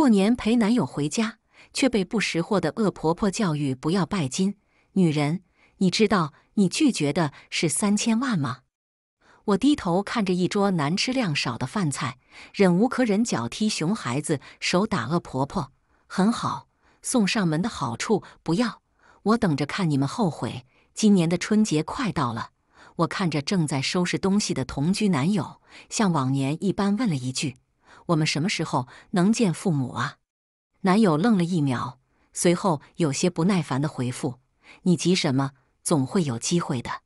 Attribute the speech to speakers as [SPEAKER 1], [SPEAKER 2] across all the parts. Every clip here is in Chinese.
[SPEAKER 1] 过年陪男友回家，却被不识货的恶婆婆教育不要拜金。女人，你知道你拒绝的是三千万吗？我低头看着一桌难吃量少的饭菜，忍无可忍，脚踢熊孩子，手打恶婆婆。很好，送上门的好处不要，我等着看你们后悔。今年的春节快到了，我看着正在收拾东西的同居男友，像往年一般问了一句。我们什么时候能见父母啊？男友愣了一秒，随后有些不耐烦地回复：“你急什么？总会有机会的。”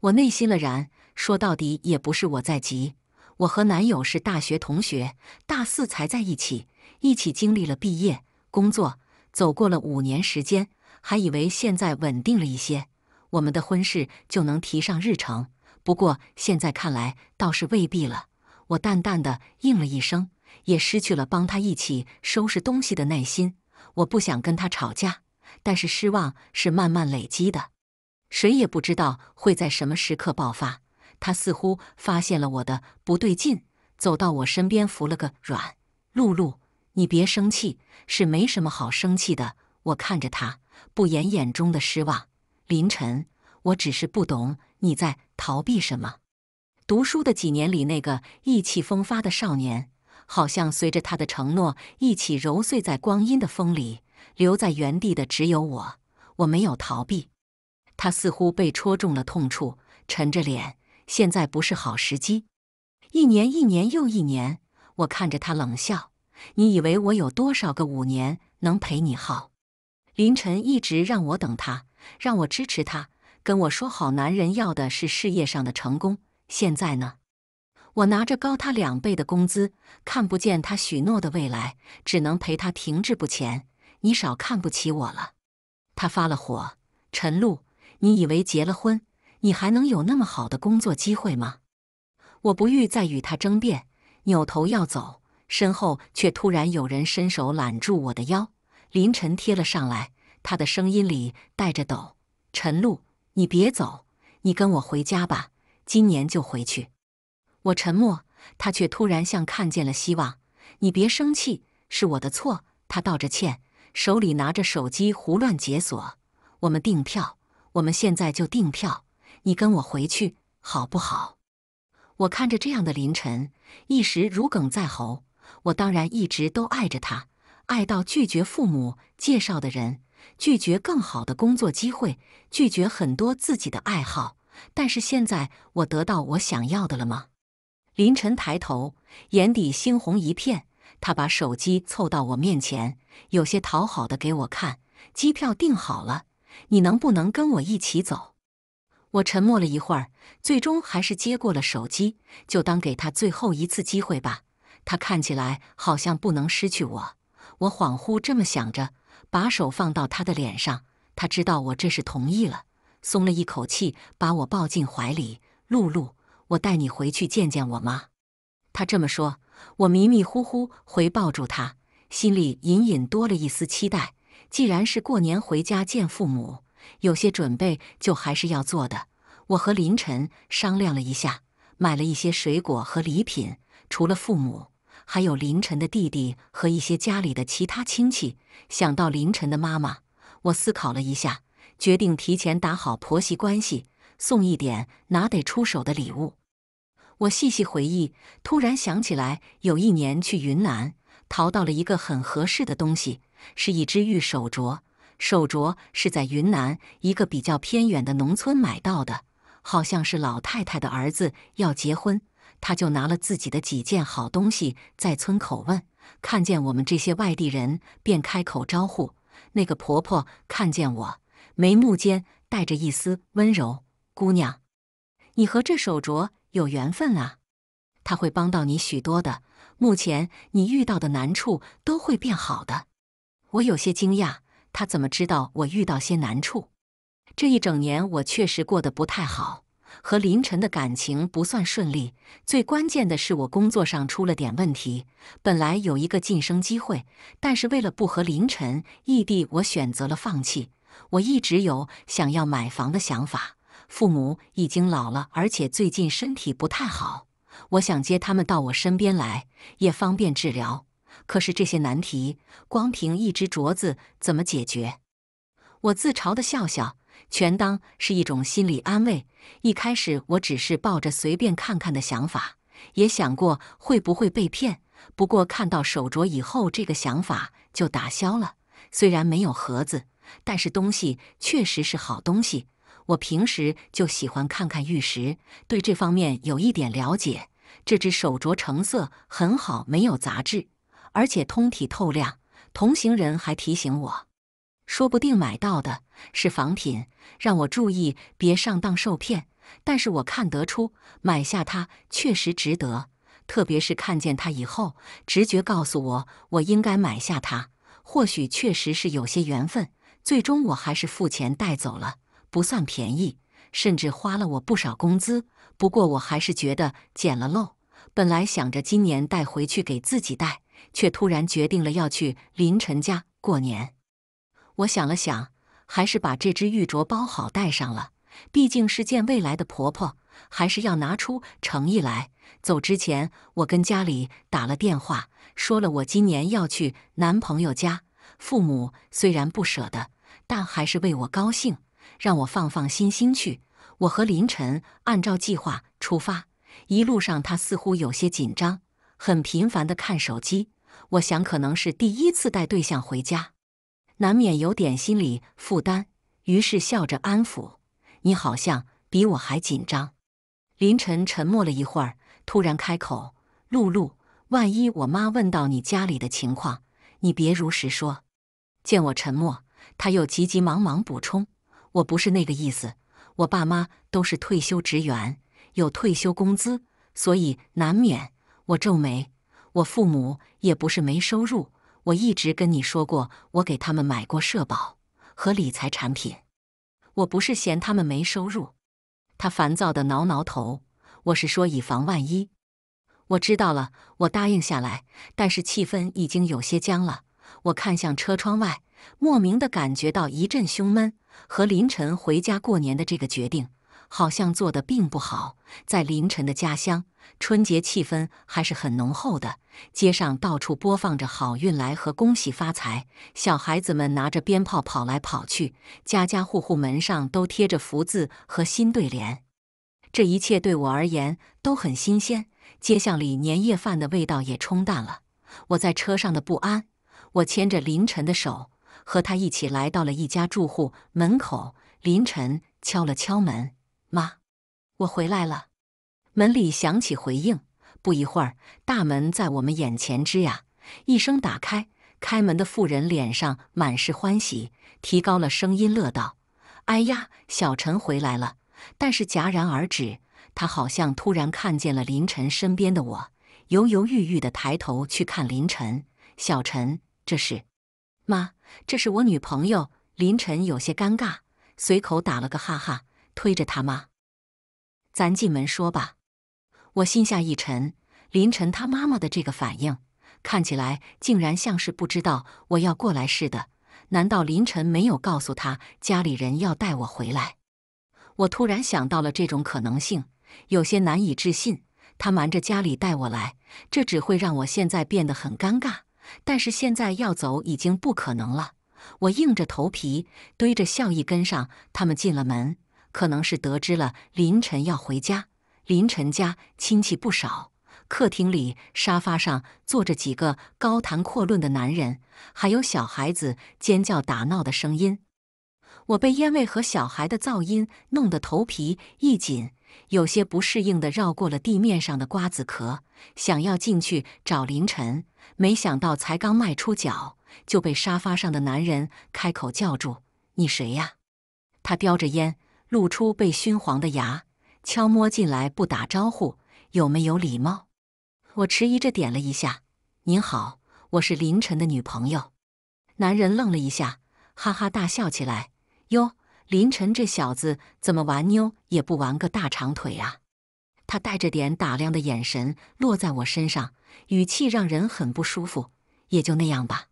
[SPEAKER 1] 我内心了然，说到底也不是我在急。我和男友是大学同学，大四才在一起，一起经历了毕业、工作，走过了五年时间，还以为现在稳定了一些，我们的婚事就能提上日程。不过现在看来倒是未必了。我淡淡的应了一声，也失去了帮他一起收拾东西的耐心。我不想跟他吵架，但是失望是慢慢累积的，谁也不知道会在什么时刻爆发。他似乎发现了我的不对劲，走到我身边，扶了个软。露露，你别生气，是没什么好生气的。我看着他，不言眼中的失望。凌晨，我只是不懂你在逃避什么。读书的几年里，那个意气风发的少年，好像随着他的承诺一起揉碎在光阴的风里。留在原地的只有我，我没有逃避。他似乎被戳中了痛处，沉着脸。现在不是好时机。一年一年又一年，我看着他冷笑。你以为我有多少个五年能陪你耗？”林晨一直让我等他，让我支持他，跟我说好男人要的是事业上的成功。现在呢，我拿着高他两倍的工资，看不见他许诺的未来，只能陪他停滞不前。你少看不起我了。他发了火，陈露，你以为结了婚，你还能有那么好的工作机会吗？我不欲再与他争辩，扭头要走，身后却突然有人伸手揽住我的腰，林晨贴了上来，他的声音里带着抖：“陈露，你别走，你跟我回家吧。”今年就回去。我沉默，他却突然像看见了希望。你别生气，是我的错。他道着歉，手里拿着手机胡乱解锁。我们订票，我们现在就订票。你跟我回去，好不好？我看着这样的林晨，一时如鲠在喉。我当然一直都爱着他，爱到拒绝父母介绍的人，拒绝更好的工作机会，拒绝很多自己的爱好。但是现在我得到我想要的了吗？林晨抬头，眼底猩红一片。他把手机凑到我面前，有些讨好的给我看：“机票订好了，你能不能跟我一起走？”我沉默了一会儿，最终还是接过了手机，就当给他最后一次机会吧。他看起来好像不能失去我。我恍惚这么想着，把手放到他的脸上。他知道我这是同意了。松了一口气，把我抱进怀里。露露，我带你回去见见我妈。他这么说，我迷迷糊糊回抱住他，心里隐隐多了一丝期待。既然是过年回家见父母，有些准备就还是要做的。我和林晨商量了一下，买了一些水果和礼品。除了父母，还有林晨的弟弟和一些家里的其他亲戚。想到林晨的妈妈，我思考了一下。决定提前打好婆媳关系，送一点拿得出手的礼物。我细细回忆，突然想起来，有一年去云南，淘到了一个很合适的东西，是一只玉手镯。手镯是在云南一个比较偏远的农村买到的，好像是老太太的儿子要结婚，她就拿了自己的几件好东西在村口问，看见我们这些外地人，便开口招呼。那个婆婆看见我。眉目间带着一丝温柔，姑娘，你和这手镯有缘分啊！它会帮到你许多的，目前你遇到的难处都会变好的。我有些惊讶，他怎么知道我遇到些难处？这一整年我确实过得不太好，和林晨的感情不算顺利，最关键的是我工作上出了点问题。本来有一个晋升机会，但是为了不和林晨异地，我选择了放弃。我一直有想要买房的想法，父母已经老了，而且最近身体不太好，我想接他们到我身边来，也方便治疗。可是这些难题，光凭一只镯子怎么解决？我自嘲的笑笑，全当是一种心理安慰。一开始我只是抱着随便看看的想法，也想过会不会被骗，不过看到手镯以后，这个想法就打消了。虽然没有盒子。但是东西确实是好东西，我平时就喜欢看看玉石，对这方面有一点了解。这只手镯成色很好，没有杂质，而且通体透亮。同行人还提醒我，说不定买到的是仿品，让我注意别上当受骗。但是我看得出，买下它确实值得，特别是看见它以后，直觉告诉我，我应该买下它。或许确实是有些缘分。最终我还是付钱带走了，不算便宜，甚至花了我不少工资。不过我还是觉得捡了漏。本来想着今年带回去给自己戴，却突然决定了要去林晨家过年。我想了想，还是把这只玉镯包好带上了，毕竟是见未来的婆婆，还是要拿出诚意来。走之前，我跟家里打了电话，说了我今年要去男朋友家。父母虽然不舍得，但还是为我高兴，让我放放心心去。我和林晨按照计划出发，一路上他似乎有些紧张，很频繁的看手机。我想可能是第一次带对象回家，难免有点心理负担，于是笑着安抚：“你好像比我还紧张。”林晨沉默了一会儿，突然开口：“露露，万一我妈问到你家里的情况，你别如实说。”见我沉默，他又急急忙忙补充：“我不是那个意思，我爸妈都是退休职员，有退休工资，所以难免。”我皱眉：“我父母也不是没收入，我一直跟你说过，我给他们买过社保和理财产品，我不是嫌他们没收入。”他烦躁地挠挠头：“我是说以防万一。”我知道了，我答应下来，但是气氛已经有些僵了。我看向车窗外，莫名的感觉到一阵胸闷。和林晨回家过年的这个决定，好像做的并不好。在林晨的家乡，春节气氛还是很浓厚的，街上到处播放着“好运来”和“恭喜发财”，小孩子们拿着鞭炮跑来跑去，家家户户门上都贴着福字和新对联。这一切对我而言都很新鲜，街巷里年夜饭的味道也冲淡了我在车上的不安。我牵着林晨的手，和他一起来到了一家住户门口。林晨敲了敲门：“妈，我回来了。”门里响起回应。不一会儿，大门在我们眼前吱呀一声打开。开门的妇人脸上满是欢喜，提高了声音乐道：“哎呀，小陈回来了！”但是戛然而止。他好像突然看见了林晨身边的我，犹犹豫豫的抬头去看林晨。小陈。这是，妈，这是我女朋友林晨，有些尴尬，随口打了个哈哈，推着他妈：“咱进门说吧。”我心下一沉，林晨他妈妈的这个反应，看起来竟然像是不知道我要过来似的。难道林晨没有告诉他家里人要带我回来？我突然想到了这种可能性，有些难以置信。他瞒着家里带我来，这只会让我现在变得很尴尬。但是现在要走已经不可能了，我硬着头皮堆着笑意跟上他们进了门。可能是得知了林晨要回家，林晨家亲戚不少，客厅里沙发上坐着几个高谈阔论的男人，还有小孩子尖叫打闹的声音。我被烟味和小孩的噪音弄得头皮一紧，有些不适应的绕过了地面上的瓜子壳，想要进去找林晨。没想到，才刚迈出脚，就被沙发上的男人开口叫住：“你谁呀？”他叼着烟，露出被熏黄的牙，悄摸进来不打招呼，有没有礼貌？我迟疑着点了一下：“您好，我是林晨的女朋友。”男人愣了一下，哈哈大笑起来：“哟，林晨这小子怎么玩妞也不玩个大长腿啊？”他带着点打量的眼神落在我身上，语气让人很不舒服。也就那样吧，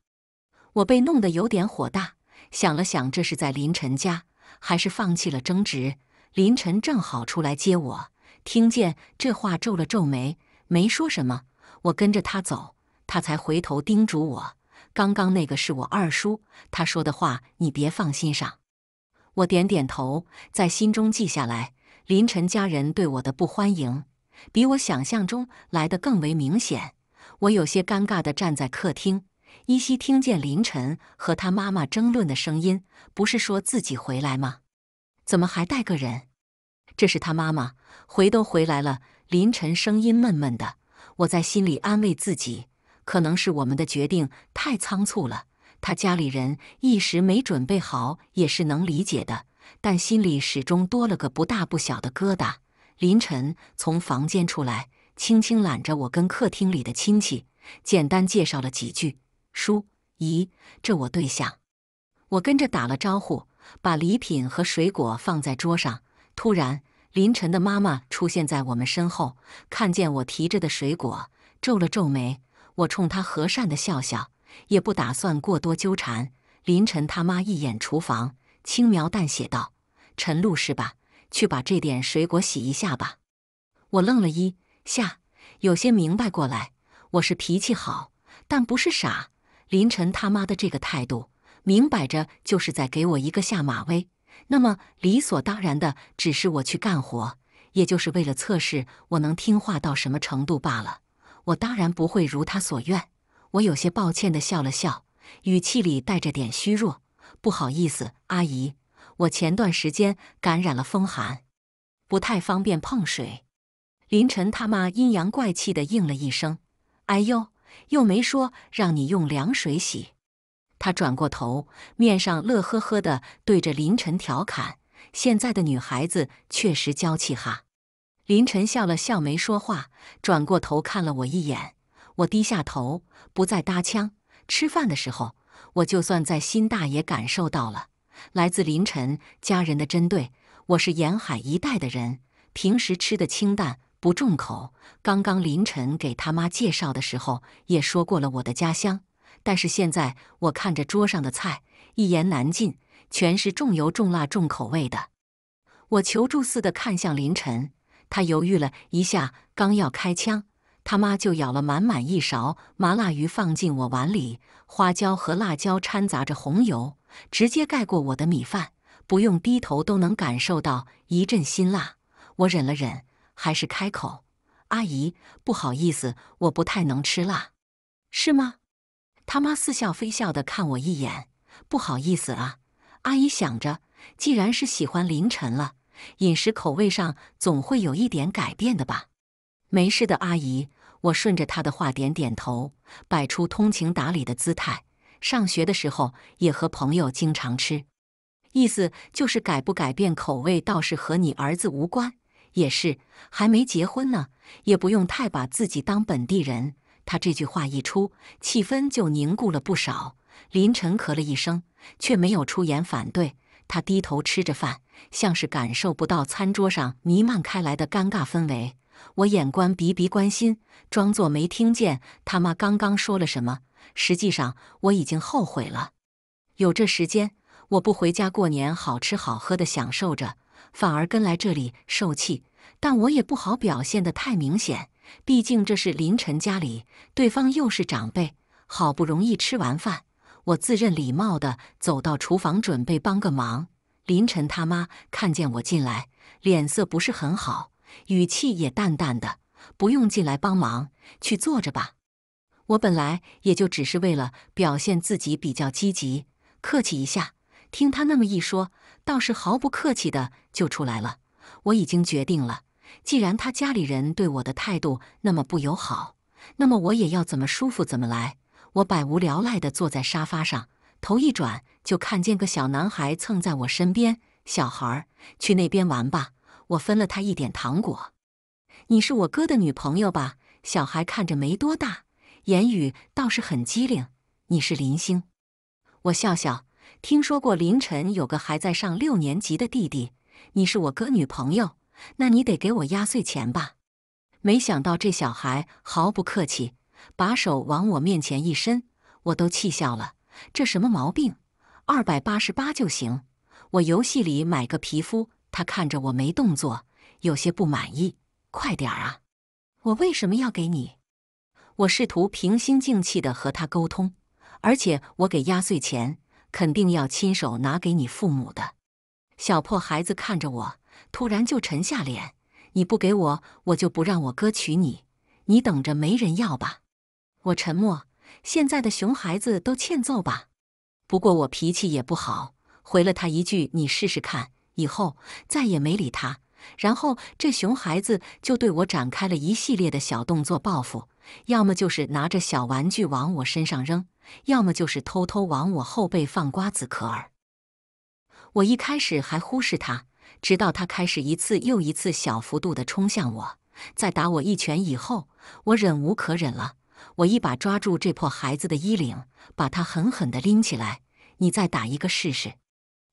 [SPEAKER 1] 我被弄得有点火大。想了想，这是在林晨家，还是放弃了争执。林晨正好出来接我，听见这话皱了皱眉，没说什么。我跟着他走，他才回头叮嘱我：“刚刚那个是我二叔，他说的话你别放心上。”我点点头，在心中记下来。林晨家人对我的不欢迎，比我想象中来得更为明显。我有些尴尬地站在客厅，依稀听见林晨和他妈妈争论的声音：“不是说自己回来吗？怎么还带个人？”这是他妈妈回都回来了。林晨声音闷闷的，我在心里安慰自己：可能是我们的决定太仓促了，他家里人一时没准备好也是能理解的。但心里始终多了个不大不小的疙瘩。林晨从房间出来，轻轻揽着我，跟客厅里的亲戚简单介绍了几句。叔姨，这我对象。我跟着打了招呼，把礼品和水果放在桌上。突然，林晨的妈妈出现在我们身后，看见我提着的水果，皱了皱眉。我冲她和善地笑笑，也不打算过多纠缠。林晨他妈一眼厨房。轻描淡写道：“陈露是吧？去把这点水果洗一下吧。”我愣了一下，有些明白过来。我是脾气好，但不是傻。林晨他妈的这个态度，明摆着就是在给我一个下马威。那么理所当然的，只是我去干活，也就是为了测试我能听话到什么程度罢了。我当然不会如他所愿。我有些抱歉的笑了笑，语气里带着点虚弱。不好意思，阿姨，我前段时间感染了风寒，不太方便碰水。林晨他妈阴阳怪气的应了一声：“哎呦，又没说让你用凉水洗。”他转过头，面上乐呵呵的对着林晨调侃：“现在的女孩子确实娇气哈。”林晨笑了笑，没说话，转过头看了我一眼。我低下头，不再搭腔。吃饭的时候。我就算在新大也感受到了来自林晨家人的针对。我是沿海一带的人，平时吃的清淡不重口。刚刚林晨给他妈介绍的时候也说过了我的家乡，但是现在我看着桌上的菜，一言难尽，全是重油重辣重口味的。我求助似的看向林晨，他犹豫了一下，刚要开枪。他妈就舀了满满一勺麻辣鱼放进我碗里，花椒和辣椒掺杂着红油，直接盖过我的米饭，不用低头都能感受到一阵辛辣。我忍了忍，还是开口：“阿姨，不好意思，我不太能吃辣，是吗？”他妈似笑非笑地看我一眼：“不好意思啊，阿姨。”想着，既然是喜欢凌晨了，饮食口味上总会有一点改变的吧。没事的，阿姨。我顺着他的话点点头，摆出通情达理的姿态。上学的时候也和朋友经常吃，意思就是改不改变口味倒是和你儿子无关。也是还没结婚呢，也不用太把自己当本地人。他这句话一出，气氛就凝固了不少。林晨咳了一声，却没有出言反对。他低头吃着饭，像是感受不到餐桌上弥漫开来的尴尬氛围。我眼观鼻鼻关心，装作没听见他妈刚刚说了什么。实际上我已经后悔了。有这时间，我不回家过年，好吃好喝的享受着，反而跟来这里受气。但我也不好表现得太明显，毕竟这是林晨家里，对方又是长辈。好不容易吃完饭，我自认礼貌的走到厨房准备帮个忙。林晨他妈看见我进来，脸色不是很好。语气也淡淡的，不用进来帮忙，去坐着吧。我本来也就只是为了表现自己比较积极，客气一下。听他那么一说，倒是毫不客气的就出来了。我已经决定了，既然他家里人对我的态度那么不友好，那么我也要怎么舒服怎么来。我百无聊赖的坐在沙发上，头一转就看见个小男孩蹭在我身边。小孩儿，去那边玩吧。我分了他一点糖果。你是我哥的女朋友吧？小孩看着没多大，言语倒是很机灵。你是林星？我笑笑，听说过林晨有个还在上六年级的弟弟。你是我哥女朋友，那你得给我压岁钱吧？没想到这小孩毫不客气，把手往我面前一伸，我都气笑了。这什么毛病？二百八十八就行，我游戏里买个皮肤。他看着我没动作，有些不满意。快点儿啊！我为什么要给你？我试图平心静气的和他沟通，而且我给压岁钱肯定要亲手拿给你父母的。小破孩子看着我，突然就沉下脸：“你不给我，我就不让我哥娶你。你等着，没人要吧？”我沉默。现在的熊孩子都欠揍吧？不过我脾气也不好，回了他一句：“你试试看。”以后再也没理他，然后这熊孩子就对我展开了一系列的小动作报复，要么就是拿着小玩具往我身上扔，要么就是偷偷往我后背放瓜子壳儿。我一开始还忽视他，直到他开始一次又一次小幅度的冲向我，在打我一拳以后，我忍无可忍了，我一把抓住这破孩子的衣领，把他狠狠地拎起来，你再打一个试试。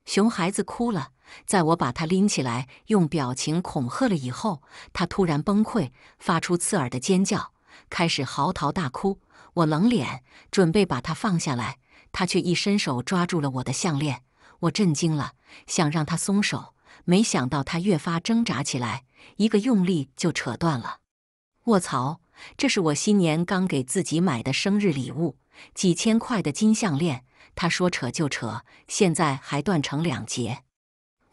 [SPEAKER 1] 熊孩子哭了。在我把他拎起来，用表情恐吓了以后，他突然崩溃，发出刺耳的尖叫，开始嚎啕大哭。我冷脸，准备把他放下来，他却一伸手抓住了我的项链。我震惊了，想让他松手，没想到他越发挣扎起来，一个用力就扯断了。卧槽！这是我新年刚给自己买的生日礼物，几千块的金项链，他说扯就扯，现在还断成两截。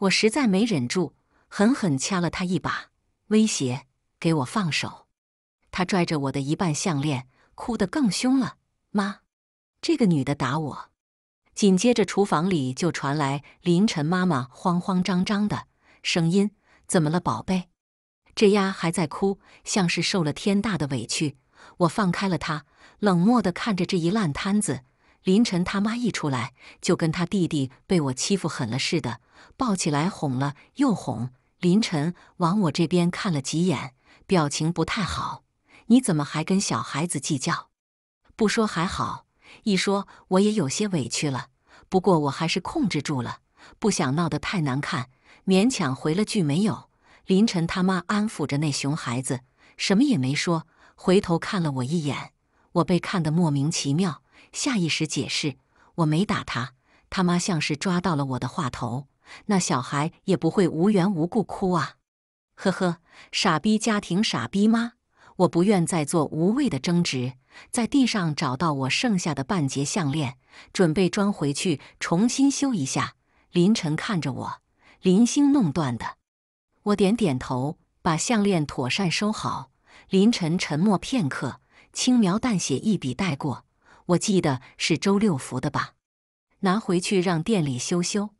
[SPEAKER 1] 我实在没忍住，狠狠掐了他一把，威胁：“给我放手！”他拽着我的一半项链，哭得更凶了。妈，这个女的打我！紧接着，厨房里就传来林晨妈妈慌慌张张的声音：“怎么了，宝贝？”这丫还在哭，像是受了天大的委屈。我放开了她，冷漠的看着这一烂摊子。林晨他妈一出来，就跟他弟弟被我欺负狠了似的，抱起来哄了又哄。林晨往我这边看了几眼，表情不太好。你怎么还跟小孩子计较？不说还好，一说我也有些委屈了。不过我还是控制住了，不想闹得太难看，勉强回了句“没有”。林晨他妈安抚着那熊孩子，什么也没说，回头看了我一眼，我被看得莫名其妙。下意识解释，我没打他。他妈像是抓到了我的话头，那小孩也不会无缘无故哭啊！呵呵，傻逼家庭，傻逼妈！我不愿再做无谓的争执，在地上找到我剩下的半截项链，准备装回去重新修一下。林晨看着我，林星弄断的。我点点头，把项链妥善收好。林晨沉默片刻，轻描淡写一笔带过。我记得是周六福的吧，拿回去让店里修修。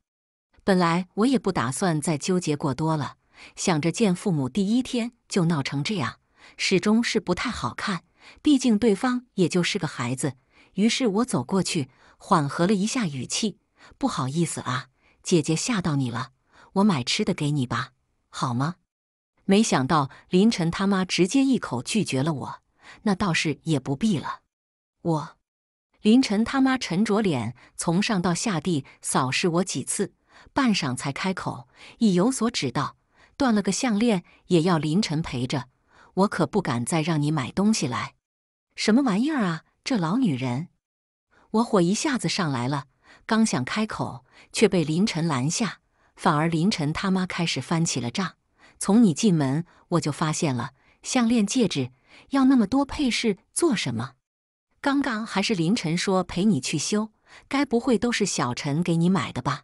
[SPEAKER 1] 本来我也不打算再纠结过多了，想着见父母第一天就闹成这样，始终是不太好看。毕竟对方也就是个孩子，于是我走过去，缓和了一下语气：“不好意思啊，姐姐吓到你了，我买吃的给你吧，好吗？”没想到林晨他妈直接一口拒绝了我，那倒是也不必了，我。林晨他妈沉着脸，从上到下地扫视我几次，半晌才开口，意有所指道：“断了个项链，也要林晨陪着，我可不敢再让你买东西来。”什么玩意儿啊，这老女人！我火一下子上来了，刚想开口，却被林晨拦下，反而林晨他妈开始翻起了账。从你进门，我就发现了项链、戒指，要那么多配饰做什么？刚刚还是林晨说陪你去修，该不会都是小陈给你买的吧？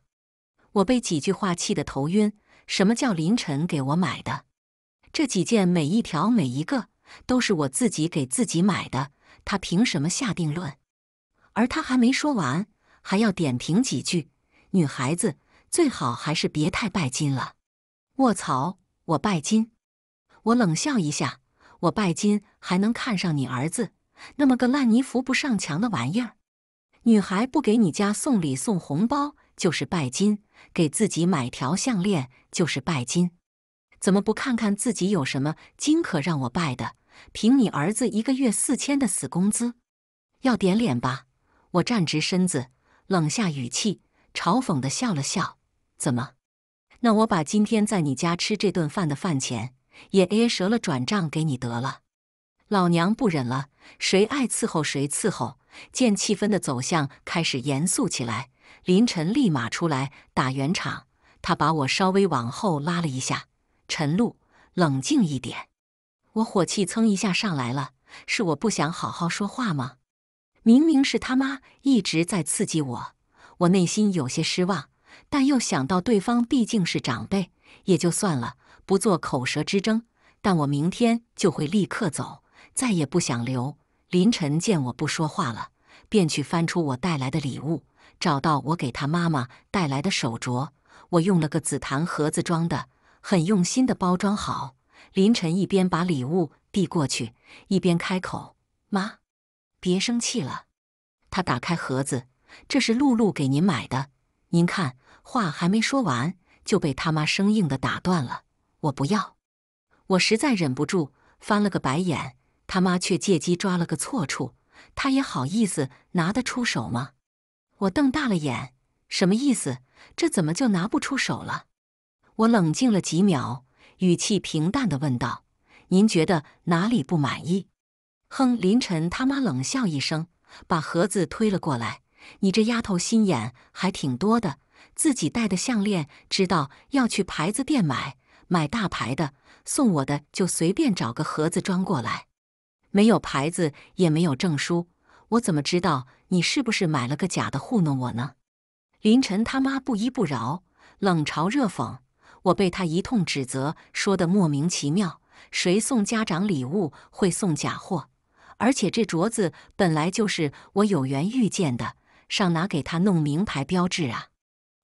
[SPEAKER 1] 我被几句话气得头晕。什么叫林晨给我买的？这几件每一条每一个都是我自己给自己买的，他凭什么下定论？而他还没说完，还要点评几句。女孩子最好还是别太拜金了。卧槽！我拜金？我冷笑一下，我拜金还能看上你儿子？那么个烂泥扶不上墙的玩意儿，女孩不给你家送礼送红包就是拜金，给自己买条项链就是拜金，怎么不看看自己有什么金可让我拜的？凭你儿子一个月四千的死工资，要点脸吧！我站直身子，冷下语气，嘲讽地笑了笑。怎么？那我把今天在你家吃这顿饭的饭钱也 A 折了转账给你得了。老娘不忍了，谁爱伺候谁伺候。见气氛的走向开始严肃起来，林晨立马出来打圆场。他把我稍微往后拉了一下：“陈露，冷静一点。”我火气蹭一下上来了，是我不想好好说话吗？明明是他妈一直在刺激我。我内心有些失望，但又想到对方毕竟是长辈，也就算了，不做口舌之争。但我明天就会立刻走。再也不想留。林晨见我不说话了，便去翻出我带来的礼物，找到我给他妈妈带来的手镯。我用了个紫檀盒子装的，很用心的包装好。林晨一边把礼物递过去，一边开口：“妈，别生气了。”他打开盒子，这是露露给您买的，您看。话还没说完，就被他妈生硬的打断了：“我不要！”我实在忍不住，翻了个白眼。他妈却借机抓了个错处，他也好意思拿得出手吗？我瞪大了眼，什么意思？这怎么就拿不出手了？我冷静了几秒，语气平淡的问道：“您觉得哪里不满意？”哼，林晨他妈冷笑一声，把盒子推了过来：“你这丫头心眼还挺多的，自己戴的项链知道要去牌子店买，买大牌的，送我的就随便找个盒子装过来。”没有牌子，也没有证书，我怎么知道你是不是买了个假的糊弄我呢？林晨他妈不依不饶，冷嘲热讽。我被他一通指责，说得莫名其妙。谁送家长礼物会送假货？而且这镯子本来就是我有缘遇见的，上哪给他弄名牌标志啊？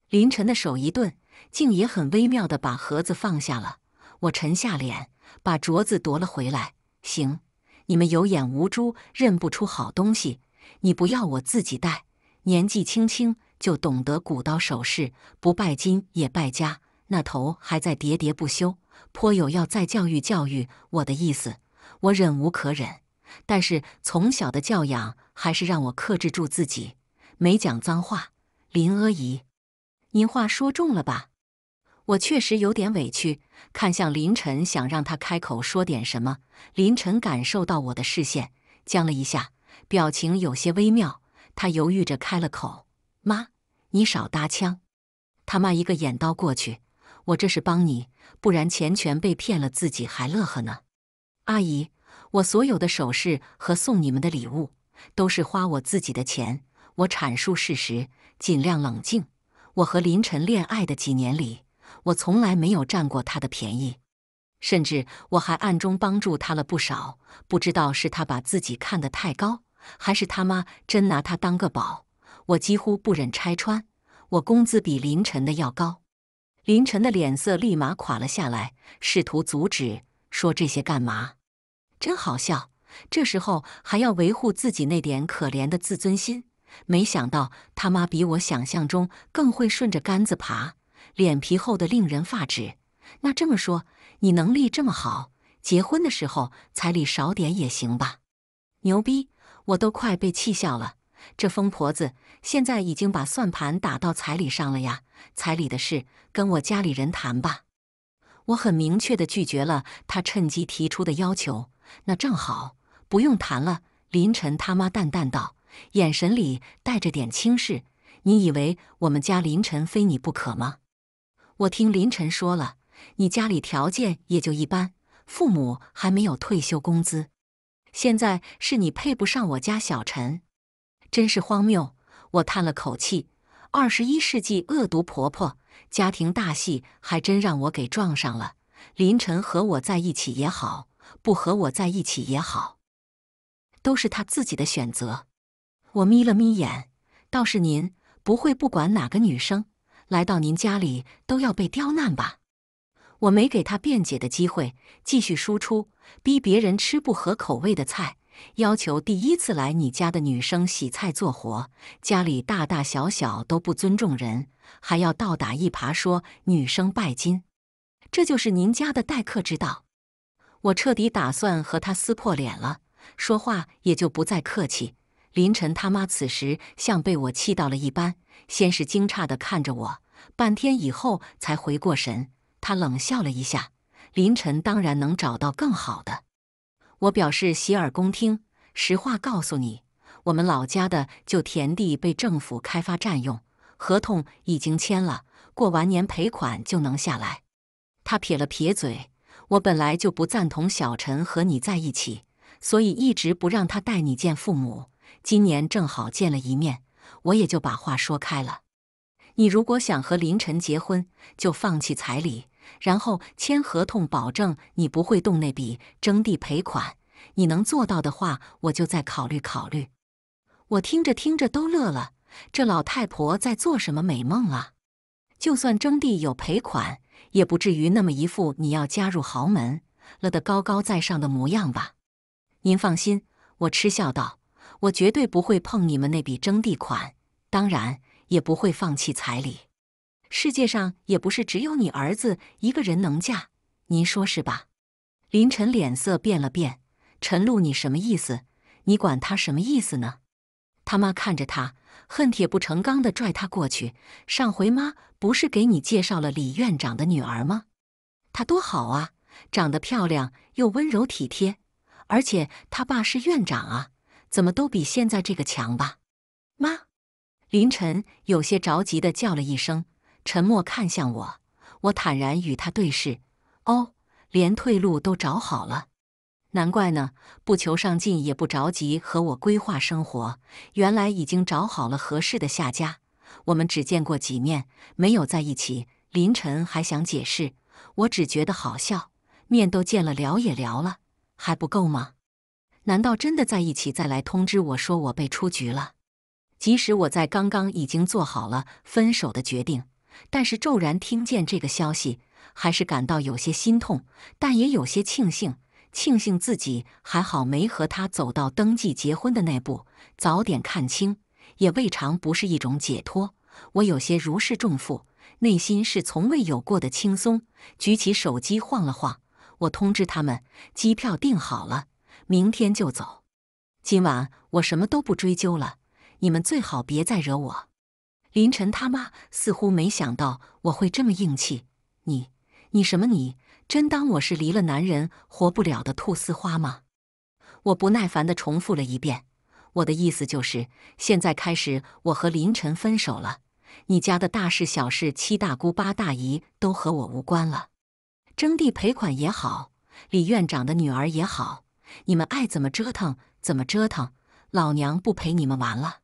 [SPEAKER 1] 林晨的手一顿，竟也很微妙地把盒子放下了。我沉下脸，把镯子夺了回来。行。你们有眼无珠，认不出好东西。你不要，我自己带。年纪轻轻就懂得古刀手势，不拜金也败家。那头还在喋喋不休，颇有要再教育教育我的意思。我忍无可忍，但是从小的教养还是让我克制住自己，没讲脏话。林阿姨，您话说重了吧？我确实有点委屈，看向林晨，想让他开口说点什么。林晨感受到我的视线，僵了一下，表情有些微妙。他犹豫着开了口：“妈，你少搭腔。”他妈一个眼刀过去，我这是帮你，不然钱全被骗了，自己还乐呵呢。阿姨，我所有的首饰和送你们的礼物，都是花我自己的钱。我阐述事实，尽量冷静。我和林晨恋爱的几年里。我从来没有占过他的便宜，甚至我还暗中帮助他了不少。不知道是他把自己看得太高，还是他妈真拿他当个宝，我几乎不忍拆穿。我工资比林晨的要高，林晨的脸色立马垮了下来，试图阻止：“说这些干嘛？真好笑！这时候还要维护自己那点可怜的自尊心。没想到他妈比我想象中更会顺着杆子爬。”脸皮厚的令人发指。那这么说，你能力这么好，结婚的时候彩礼少点也行吧？牛逼！我都快被气笑了。这疯婆子现在已经把算盘打到彩礼上了呀！彩礼的事跟我家里人谈吧。我很明确的拒绝了她趁机提出的要求。那正好，不用谈了。林晨他妈淡淡道，眼神里带着点轻视。你以为我们家林晨非你不可吗？我听林晨说了，你家里条件也就一般，父母还没有退休工资，现在是你配不上我家小陈，真是荒谬！我叹了口气，二十一世纪恶毒婆婆家庭大戏还真让我给撞上了。林晨和我在一起也好，不和我在一起也好，都是他自己的选择。我眯了眯眼，倒是您不会不管哪个女生。来到您家里都要被刁难吧？我没给他辩解的机会，继续输出，逼别人吃不合口味的菜，要求第一次来你家的女生洗菜做活，家里大大小小都不尊重人，还要倒打一耙说女生拜金，这就是您家的待客之道？我彻底打算和他撕破脸了，说话也就不再客气。林晨他妈此时像被我气到了一般，先是惊诧地看着我，半天以后才回过神。他冷笑了一下：“林晨当然能找到更好的。”我表示洗耳恭听。实话告诉你，我们老家的就田地被政府开发占用，合同已经签了，过完年赔款就能下来。他撇了撇嘴：“我本来就不赞同小陈和你在一起，所以一直不让他带你见父母。”今年正好见了一面，我也就把话说开了。你如果想和林晨结婚，就放弃彩礼，然后签合同，保证你不会动那笔征地赔款。你能做到的话，我就再考虑考虑。我听着听着都乐了，这老太婆在做什么美梦啊？就算征地有赔款，也不至于那么一副你要加入豪门了的高高在上的模样吧？您放心，我嗤笑道。我绝对不会碰你们那笔征地款，当然也不会放弃彩礼。世界上也不是只有你儿子一个人能嫁，您说是吧？林晨脸色变了变，陈露，你什么意思？你管他什么意思呢？他妈看着他，恨铁不成钢的拽他过去。上回妈不是给你介绍了李院长的女儿吗？她多好啊，长得漂亮又温柔体贴，而且他爸是院长啊。怎么都比现在这个强吧，妈！林晨有些着急的叫了一声，沉默看向我，我坦然与他对视。哦，连退路都找好了，难怪呢，不求上进，也不着急和我规划生活，原来已经找好了合适的下家。我们只见过几面，没有在一起。林晨还想解释，我只觉得好笑，面都见了，聊也聊了，还不够吗？难道真的在一起，再来通知我说我被出局了？即使我在刚刚已经做好了分手的决定，但是骤然听见这个消息，还是感到有些心痛，但也有些庆幸，庆幸自己还好没和他走到登记结婚的那步，早点看清，也未尝不是一种解脱。我有些如释重负，内心是从未有过的轻松。举起手机晃了晃，我通知他们，机票订好了。明天就走，今晚我什么都不追究了。你们最好别再惹我。林晨他妈似乎没想到我会这么硬气。你你什么你？真当我是离了男人活不了的兔丝花吗？我不耐烦的重复了一遍。我的意思就是，现在开始我和林晨分手了。你家的大事小事，七大姑八大姨都和我无关了。征地赔款也好，李院长的女儿也好。你们爱怎么折腾怎么折腾，老娘不陪你们玩了！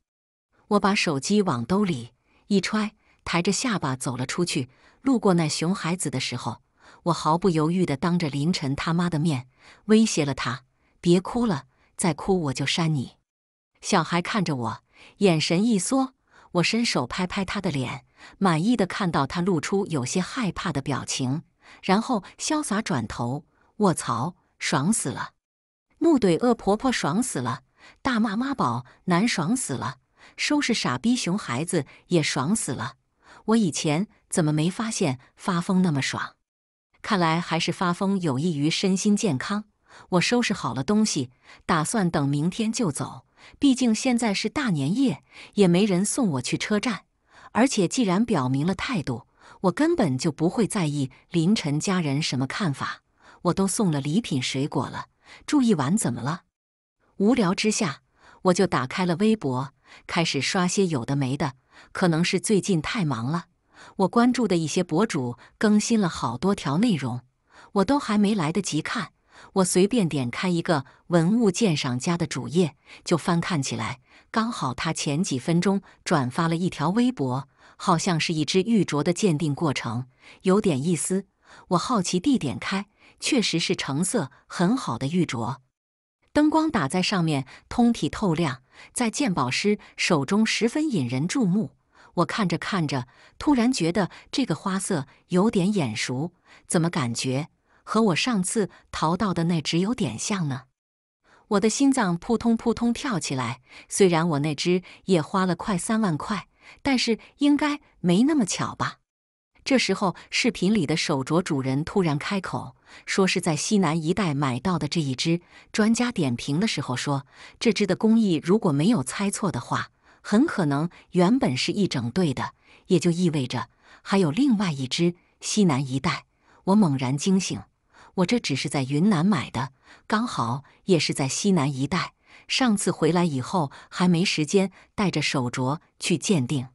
[SPEAKER 1] 我把手机往兜里一揣，抬着下巴走了出去。路过那熊孩子的时候，我毫不犹豫地当着凌晨他妈的面威胁了他：“别哭了，再哭我就扇你！”小孩看着我，眼神一缩。我伸手拍拍他的脸，满意的看到他露出有些害怕的表情，然后潇洒转头。卧槽，爽死了！怒怼恶婆婆爽死了，大骂妈宝男爽死了，收拾傻逼熊孩子也爽死了。我以前怎么没发现发疯那么爽？看来还是发疯有益于身心健康。我收拾好了东西，打算等明天就走。毕竟现在是大年夜，也没人送我去车站。而且既然表明了态度，我根本就不会在意林晨家人什么看法。我都送了礼品水果了。注意完怎么了？无聊之下，我就打开了微博，开始刷些有的没的。可能是最近太忙了，我关注的一些博主更新了好多条内容，我都还没来得及看。我随便点开一个文物鉴赏家的主页，就翻看起来。刚好他前几分钟转发了一条微博，好像是一只玉镯的鉴定过程，有点意思。我好奇地点开。确实是成色很好的玉镯，灯光打在上面，通体透亮，在鉴宝师手中十分引人注目。我看着看着，突然觉得这个花色有点眼熟，怎么感觉和我上次淘到的那只有点像呢？我的心脏扑通扑通跳起来。虽然我那只也花了快三万块，但是应该没那么巧吧。这时候，视频里的手镯主人突然开口说：“是在西南一带买到的这一只。”专家点评的时候说：“这只的工艺，如果没有猜错的话，很可能原本是一整对的，也就意味着还有另外一只。”西南一带，我猛然惊醒，我这只是在云南买的，刚好也是在西南一带。上次回来以后，还没时间带着手镯去鉴定。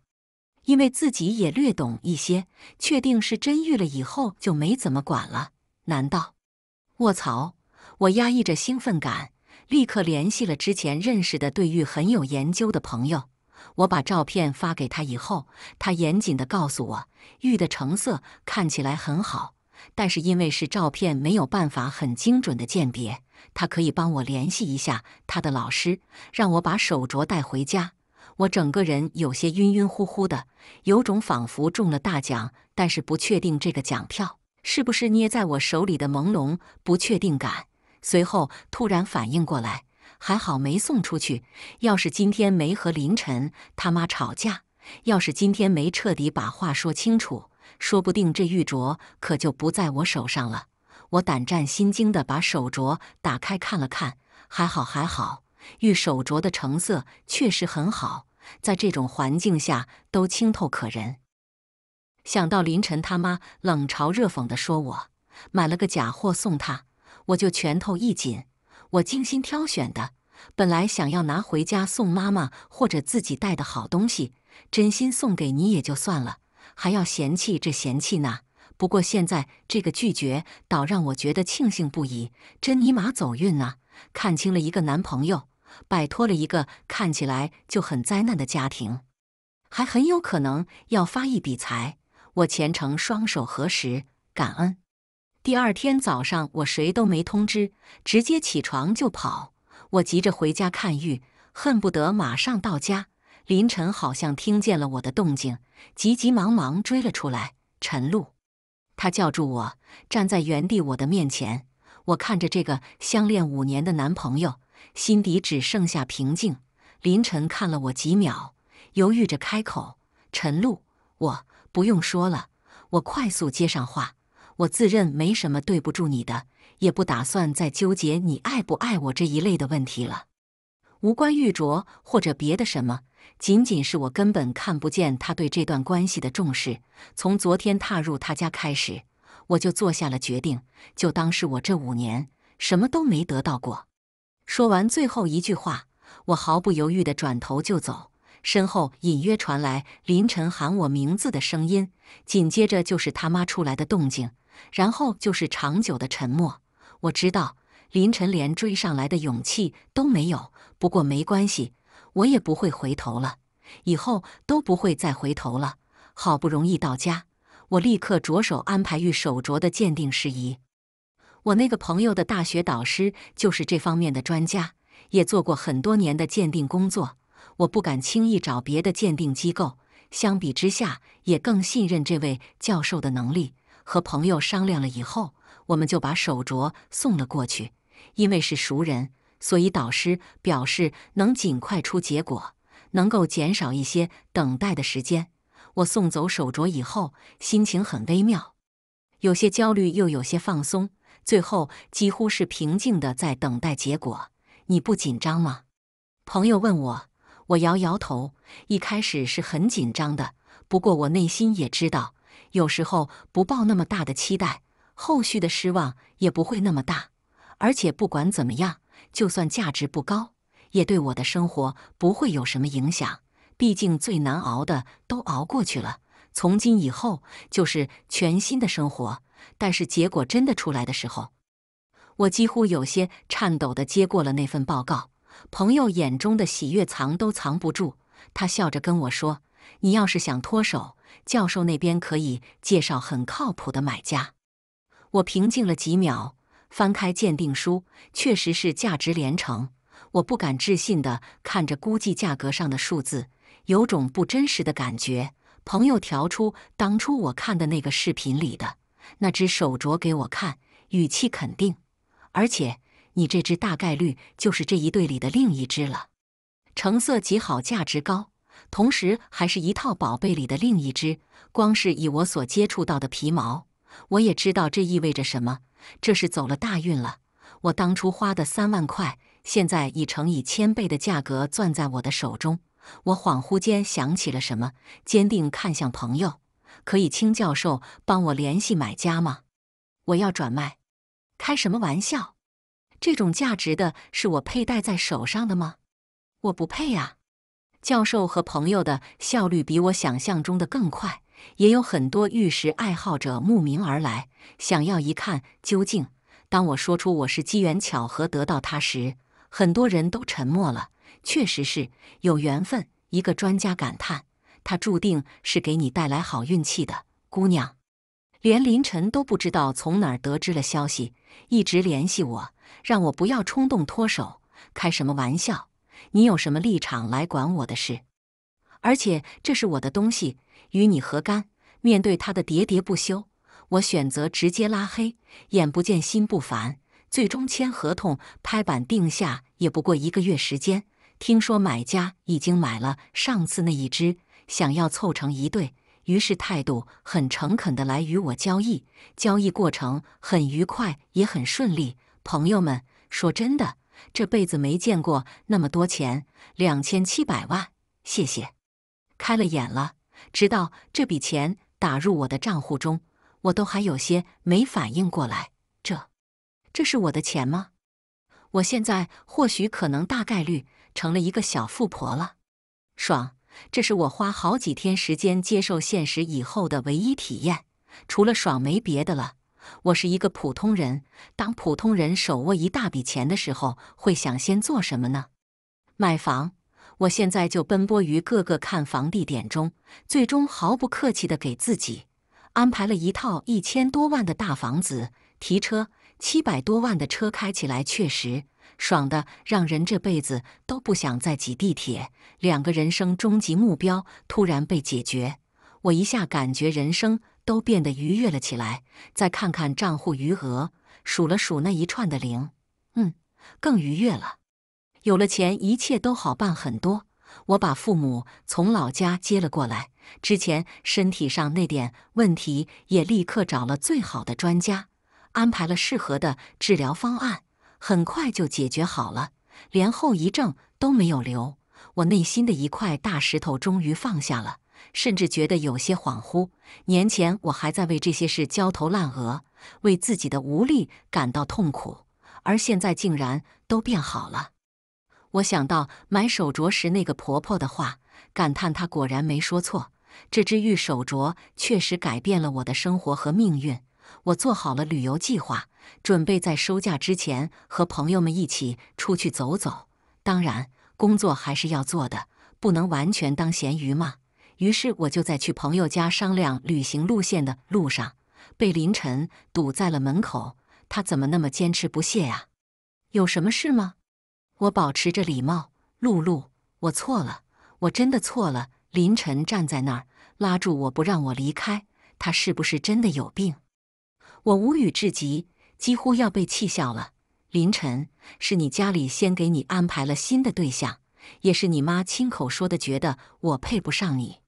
[SPEAKER 1] 因为自己也略懂一些，确定是真玉了以后就没怎么管了。难道？卧槽！我压抑着兴奋感，立刻联系了之前认识的对玉很有研究的朋友。我把照片发给他以后，他严谨的告诉我，玉的成色看起来很好，但是因为是照片，没有办法很精准的鉴别。他可以帮我联系一下他的老师，让我把手镯带回家。我整个人有些晕晕乎乎的，有种仿佛中了大奖，但是不确定这个奖票是不是捏在我手里的朦胧不确定感。随后突然反应过来，还好没送出去。要是今天没和凌晨他妈吵架，要是今天没彻底把话说清楚，说不定这玉镯可就不在我手上了。我胆战心惊地把手镯打开看了看，还好还好，玉手镯的成色确实很好。在这种环境下，都清透可人。想到林晨他妈冷嘲热讽地说：“我买了个假货送他”，我就拳头一紧。我精心挑选的，本来想要拿回家送妈妈或者自己带的好东西，真心送给你也就算了，还要嫌弃这嫌弃那。不过现在这个拒绝倒让我觉得庆幸不已，真尼玛走运啊！看清了一个男朋友。摆脱了一个看起来就很灾难的家庭，还很有可能要发一笔财。我虔诚双手合十，感恩。第二天早上，我谁都没通知，直接起床就跑。我急着回家看玉，恨不得马上到家。林晨好像听见了我的动静，急急忙忙追了出来。陈露，他叫住我，站在原地我的面前。我看着这个相恋五年的男朋友。心底只剩下平静。林晨看了我几秒，犹豫着开口：“陈露，我不用说了。”我快速接上话：“我自认没什么对不住你的，也不打算再纠结你爱不爱我这一类的问题了。无关玉镯或者别的什么，仅仅是我根本看不见他对这段关系的重视。从昨天踏入他家开始，我就做下了决定，就当是我这五年什么都没得到过。”说完最后一句话，我毫不犹豫地转头就走，身后隐约传来林晨喊我名字的声音，紧接着就是他妈出来的动静，然后就是长久的沉默。我知道林晨连追上来的勇气都没有，不过没关系，我也不会回头了，以后都不会再回头了。好不容易到家，我立刻着手安排玉手镯的鉴定事宜。我那个朋友的大学导师就是这方面的专家，也做过很多年的鉴定工作。我不敢轻易找别的鉴定机构，相比之下也更信任这位教授的能力。和朋友商量了以后，我们就把手镯送了过去。因为是熟人，所以导师表示能尽快出结果，能够减少一些等待的时间。我送走手镯以后，心情很微妙，有些焦虑又有些放松。最后几乎是平静的，在等待结果。你不紧张吗？朋友问我，我摇摇头。一开始是很紧张的，不过我内心也知道，有时候不抱那么大的期待，后续的失望也不会那么大。而且不管怎么样，就算价值不高，也对我的生活不会有什么影响。毕竟最难熬的都熬过去了，从今以后就是全新的生活。但是结果真的出来的时候，我几乎有些颤抖地接过了那份报告。朋友眼中的喜悦藏都藏不住，他笑着跟我说：“你要是想脱手，教授那边可以介绍很靠谱的买家。”我平静了几秒，翻开鉴定书，确实是价值连城。我不敢置信地看着估计价格上的数字，有种不真实的感觉。朋友调出当初我看的那个视频里的。那只手镯给我看，语气肯定，而且你这只大概率就是这一对里的另一只了，成色极好，价值高，同时还是一套宝贝里的另一只。光是以我所接触到的皮毛，我也知道这意味着什么。这是走了大运了，我当初花的三万块，现在已乘以千倍的价格攥在我的手中。我恍惚间想起了什么，坚定看向朋友。可以，请教授帮我联系买家吗？我要转卖。开什么玩笑？这种价值的是我佩戴在手上的吗？我不配啊！教授和朋友的效率比我想象中的更快，也有很多玉石爱好者慕名而来，想要一看究竟。当我说出我是机缘巧合得到它时，很多人都沉默了。确实是有缘分，一个专家感叹。他注定是给你带来好运气的姑娘，连林晨都不知道从哪儿得知了消息，一直联系我，让我不要冲动脱手。开什么玩笑？你有什么立场来管我的事？而且这是我的东西，与你何干？面对他的喋喋不休，我选择直接拉黑，眼不见心不烦。最终签合同、拍板定下，也不过一个月时间。听说买家已经买了上次那一只。想要凑成一对，于是态度很诚恳的来与我交易。交易过程很愉快，也很顺利。朋友们，说真的，这辈子没见过那么多钱，两千七百万，谢谢，开了眼了。直到这笔钱打入我的账户中，我都还有些没反应过来。这，这是我的钱吗？我现在或许可能大概率成了一个小富婆了，爽。这是我花好几天时间接受现实以后的唯一体验，除了爽没别的了。我是一个普通人，当普通人手握一大笔钱的时候，会想先做什么呢？买房。我现在就奔波于各个看房地点中，最终毫不客气的给自己安排了一套一千多万的大房子。提车，七百多万的车开起来确实。爽的让人这辈子都不想再挤地铁，两个人生终极目标突然被解决，我一下感觉人生都变得愉悦了起来。再看看账户余额，数了数那一串的零，嗯，更愉悦了。有了钱，一切都好办很多。我把父母从老家接了过来，之前身体上那点问题也立刻找了最好的专家，安排了适合的治疗方案。很快就解决好了，连后遗症都没有留。我内心的一块大石头终于放下了，甚至觉得有些恍惚。年前我还在为这些事焦头烂额，为自己的无力感到痛苦，而现在竟然都变好了。我想到买手镯时那个婆婆的话，感叹她果然没说错。这只玉手镯确实改变了我的生活和命运。我做好了旅游计划，准备在收假之前和朋友们一起出去走走。当然，工作还是要做的，不能完全当咸鱼嘛。于是，我就在去朋友家商量旅行路线的路上，被林晨堵在了门口。他怎么那么坚持不懈啊？有什么事吗？我保持着礼貌，露露，我错了，我真的错了。林晨站在那儿，拉住我不让我离开。他是不是真的有病？我无语至极，几乎要被气笑了。林晨，是你家里先给你安排了新的对象，也是你妈亲口说的，觉得我配不上你，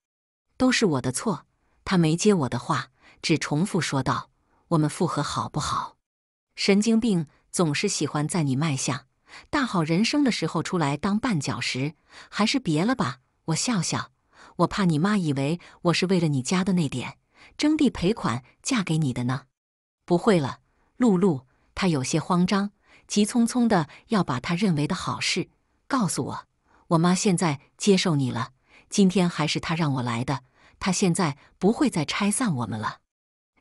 [SPEAKER 1] 都是我的错。他没接我的话，只重复说道：“我们复合好不好？”神经病总是喜欢在你迈向大好人生的时候出来当绊脚石，还是别了吧。我笑笑，我怕你妈以为我是为了你家的那点征地赔款嫁给你的呢。不会了，露露，他有些慌张，急匆匆的要把他认为的好事告诉我。我妈现在接受你了，今天还是她让我来的，她现在不会再拆散我们了。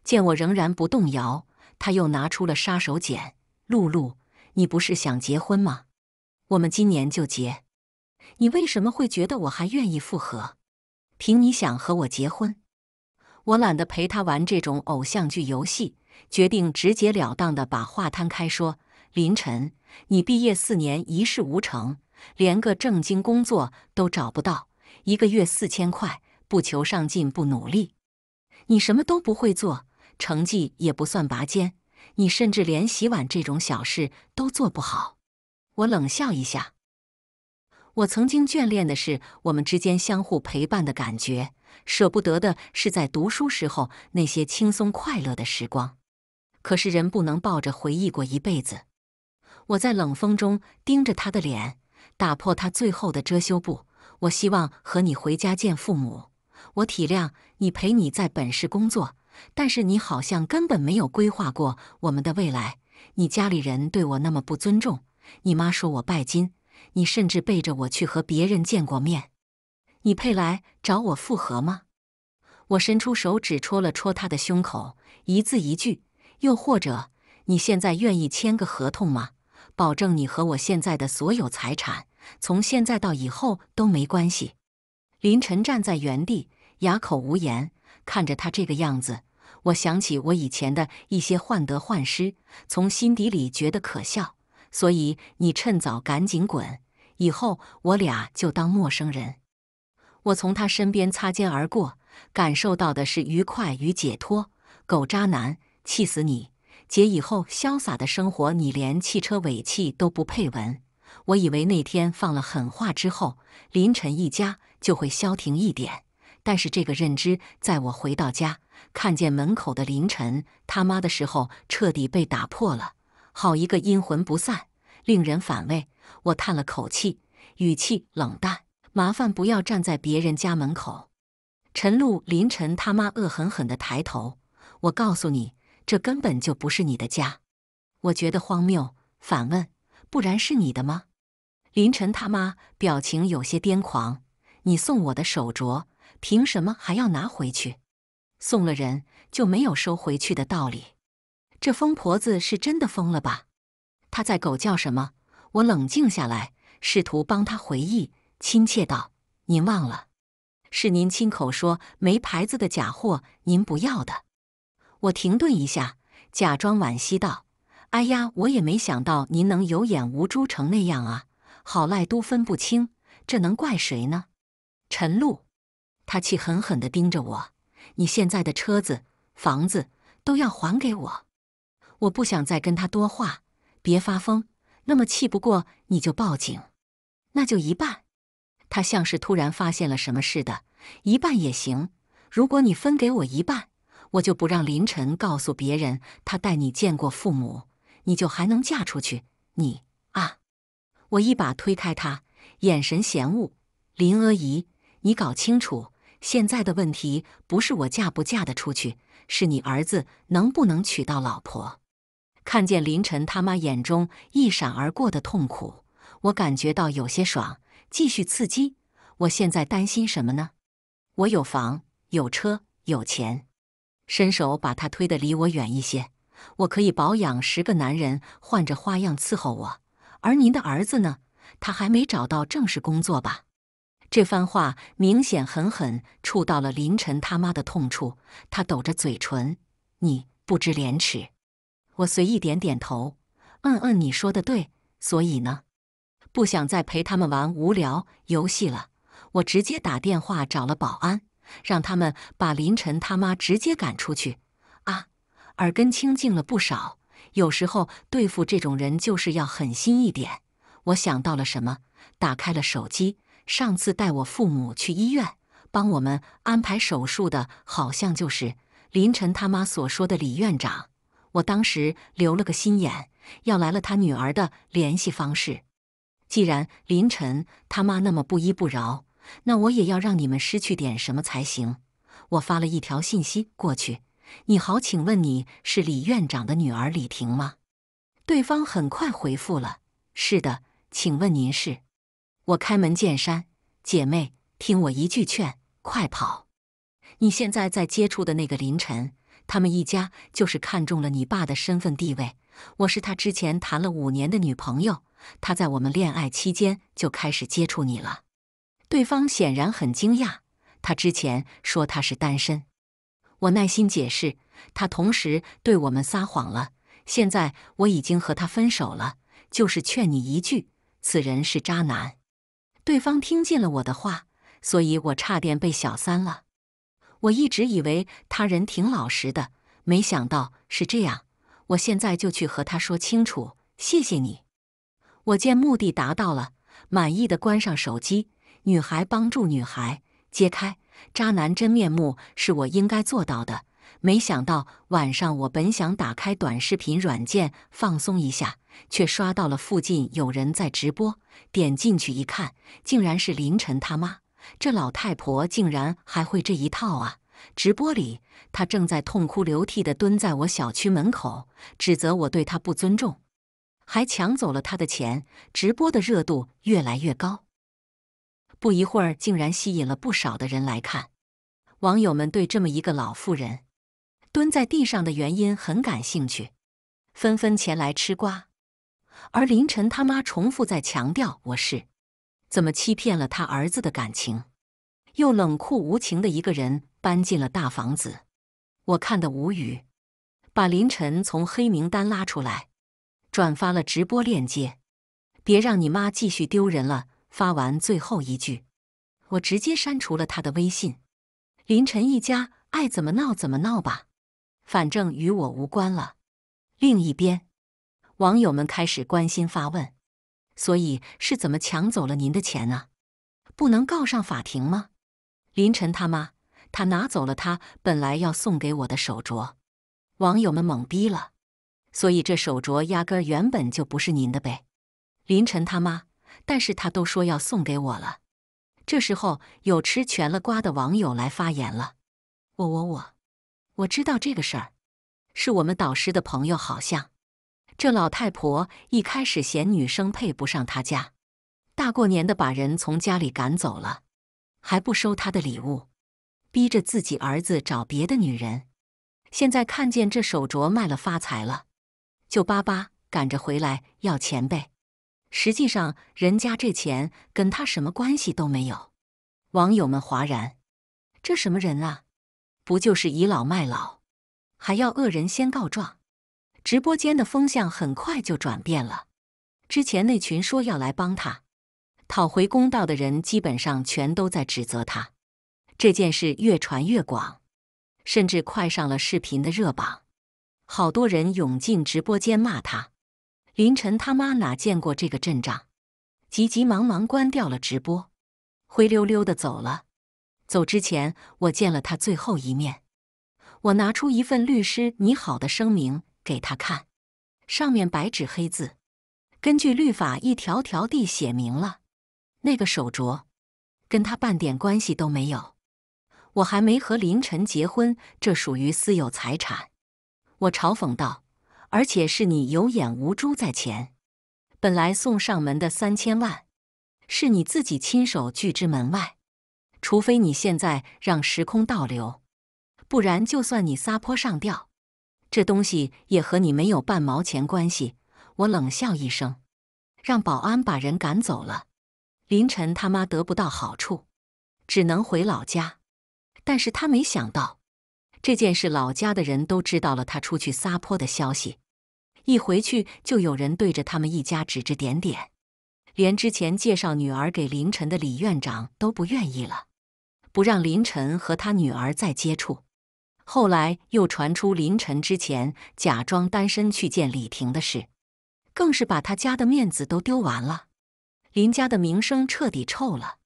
[SPEAKER 1] 见我仍然不动摇，他又拿出了杀手锏：露露，你不是想结婚吗？我们今年就结。你为什么会觉得我还愿意复合？凭你想和我结婚？我懒得陪他玩这种偶像剧游戏。决定直截了当的把话摊开说：“林晨，你毕业四年一事无成，连个正经工作都找不到，一个月四千块，不求上进，不努力，你什么都不会做，成绩也不算拔尖，你甚至连洗碗这种小事都做不好。”我冷笑一下，我曾经眷恋的是我们之间相互陪伴的感觉，舍不得的是在读书时候那些轻松快乐的时光。可是人不能抱着回忆过一辈子。我在冷风中盯着他的脸，打破他最后的遮羞布。我希望和你回家见父母。我体谅你陪你在本市工作，但是你好像根本没有规划过我们的未来。你家里人对我那么不尊重，你妈说我拜金，你甚至背着我去和别人见过面。你配来找我复合吗？我伸出手指戳了戳他的胸口，一字一句。又或者，你现在愿意签个合同吗？保证你和我现在的所有财产，从现在到以后都没关系。林晨站在原地，哑口无言。看着他这个样子，我想起我以前的一些患得患失，从心底里觉得可笑。所以你趁早赶紧滚，以后我俩就当陌生人。我从他身边擦肩而过，感受到的是愉快与解脱。狗渣男！气死你，姐！以后潇洒的生活，你连汽车尾气都不配闻。我以为那天放了狠话之后，林晨一家就会消停一点，但是这个认知在我回到家看见门口的林晨他妈的时候彻底被打破了。好一个阴魂不散，令人反胃。我叹了口气，语气冷淡：“麻烦不要站在别人家门口。”陈露、林晨他妈恶狠狠地抬头：“我告诉你。”这根本就不是你的家，我觉得荒谬。反问，不然是你的吗？林晨他妈表情有些癫狂。你送我的手镯，凭什么还要拿回去？送了人就没有收回去的道理。这疯婆子是真的疯了吧？她在狗叫什么？我冷静下来，试图帮她回忆，亲切道：“您忘了，是您亲口说没牌子的假货，您不要的。”我停顿一下，假装惋惜道：“哎呀，我也没想到您能有眼无珠成那样啊！好赖都分不清，这能怪谁呢？”陈露，他气狠狠的盯着我：“你现在的车子、房子都要还给我，我不想再跟他多话。别发疯，那么气不过你就报警，那就一半。”他像是突然发现了什么似的：“一半也行，如果你分给我一半。”我就不让林晨告诉别人，他带你见过父母，你就还能嫁出去？你啊！我一把推开他，眼神嫌恶。林阿姨，你搞清楚，现在的问题不是我嫁不嫁得出去，是你儿子能不能娶到老婆。看见林晨他妈眼中一闪而过的痛苦，我感觉到有些爽，继续刺激。我现在担心什么呢？我有房，有车，有钱。伸手把他推得离我远一些，我可以保养十个男人，换着花样伺候我。而您的儿子呢？他还没找到正式工作吧？这番话明显狠狠触到了林晨他妈的痛处，他抖着嘴唇：“你不知廉耻。”我随意点点头：“嗯嗯，你说的对。所以呢，不想再陪他们玩无聊游戏了，我直接打电话找了保安。”让他们把林晨他妈直接赶出去！啊，耳根清净了不少。有时候对付这种人就是要狠心一点。我想到了什么，打开了手机。上次带我父母去医院，帮我们安排手术的，好像就是林晨他妈所说的李院长。我当时留了个心眼，要来了他女儿的联系方式。既然林晨他妈那么不依不饶。那我也要让你们失去点什么才行。我发了一条信息过去：“你好，请问你是李院长的女儿李婷吗？”对方很快回复了：“是的，请问您是？”我开门见山：“姐妹，听我一句劝，快跑！你现在在接触的那个林晨，他们一家就是看中了你爸的身份地位。我是他之前谈了五年的女朋友，他在我们恋爱期间就开始接触你了。”对方显然很惊讶，他之前说他是单身，我耐心解释，他同时对我们撒谎了。现在我已经和他分手了，就是劝你一句，此人是渣男。对方听进了我的话，所以我差点被小三了。我一直以为他人挺老实的，没想到是这样。我现在就去和他说清楚。谢谢你，我见目的达到了，满意的关上手机。女孩帮助女孩揭开渣男真面目是我应该做到的。没想到晚上，我本想打开短视频软件放松一下，却刷到了附近有人在直播。点进去一看，竟然是凌晨他妈！这老太婆竟然还会这一套啊！直播里，她正在痛哭流涕地蹲在我小区门口，指责我对她不尊重，还抢走了她的钱。直播的热度越来越高。不一会儿，竟然吸引了不少的人来看。网友们对这么一个老妇人蹲在地上的原因很感兴趣，纷纷前来吃瓜。而林晨他妈重复在强调：“我是怎么欺骗了他儿子的感情，又冷酷无情的一个人搬进了大房子。”我看得无语，把林晨从黑名单拉出来，转发了直播链接，别让你妈继续丢人了。发完最后一句，我直接删除了他的微信。林晨一家爱怎么闹怎么闹吧，反正与我无关了。另一边，网友们开始关心发问：所以是怎么抢走了您的钱啊？不能告上法庭吗？林晨他妈，他拿走了他本来要送给我的手镯。网友们懵逼了，所以这手镯压根儿原本就不是您的呗？林晨他妈。但是他都说要送给我了。这时候有吃全了瓜的网友来发言了：“我我我，我知道这个事儿，是我们导师的朋友好像。这老太婆一开始嫌女生配不上她家，大过年的把人从家里赶走了，还不收她的礼物，逼着自己儿子找别的女人。现在看见这手镯卖了发财了，就巴巴赶着回来要钱呗。”实际上，人家这钱跟他什么关系都没有。网友们哗然，这什么人啊？不就是倚老卖老，还要恶人先告状？直播间的风向很快就转变了。之前那群说要来帮他讨回公道的人，基本上全都在指责他。这件事越传越广，甚至快上了视频的热榜。好多人涌进直播间骂他。林晨他妈哪见过这个阵仗，急急忙忙关掉了直播，灰溜溜的走了。走之前，我见了他最后一面。我拿出一份律师拟好的声明给他看，上面白纸黑字，根据律法一条条地写明了，那个手镯跟他半点关系都没有。我还没和林晨结婚，这属于私有财产，我嘲讽道。而且是你有眼无珠在前，本来送上门的三千万，是你自己亲手拒之门外。除非你现在让时空倒流，不然就算你撒泼上吊，这东西也和你没有半毛钱关系。我冷笑一声，让保安把人赶走了。林晨他妈得不到好处，只能回老家。但是他没想到。这件事，老家的人都知道了他出去撒泼的消息，一回去就有人对着他们一家指指点点，连之前介绍女儿给林晨的李院长都不愿意了，不让林晨和他女儿再接触。后来又传出林晨之前假装单身去见李婷的事，更是把他家的面子都丢完了，林家的名声彻底臭了，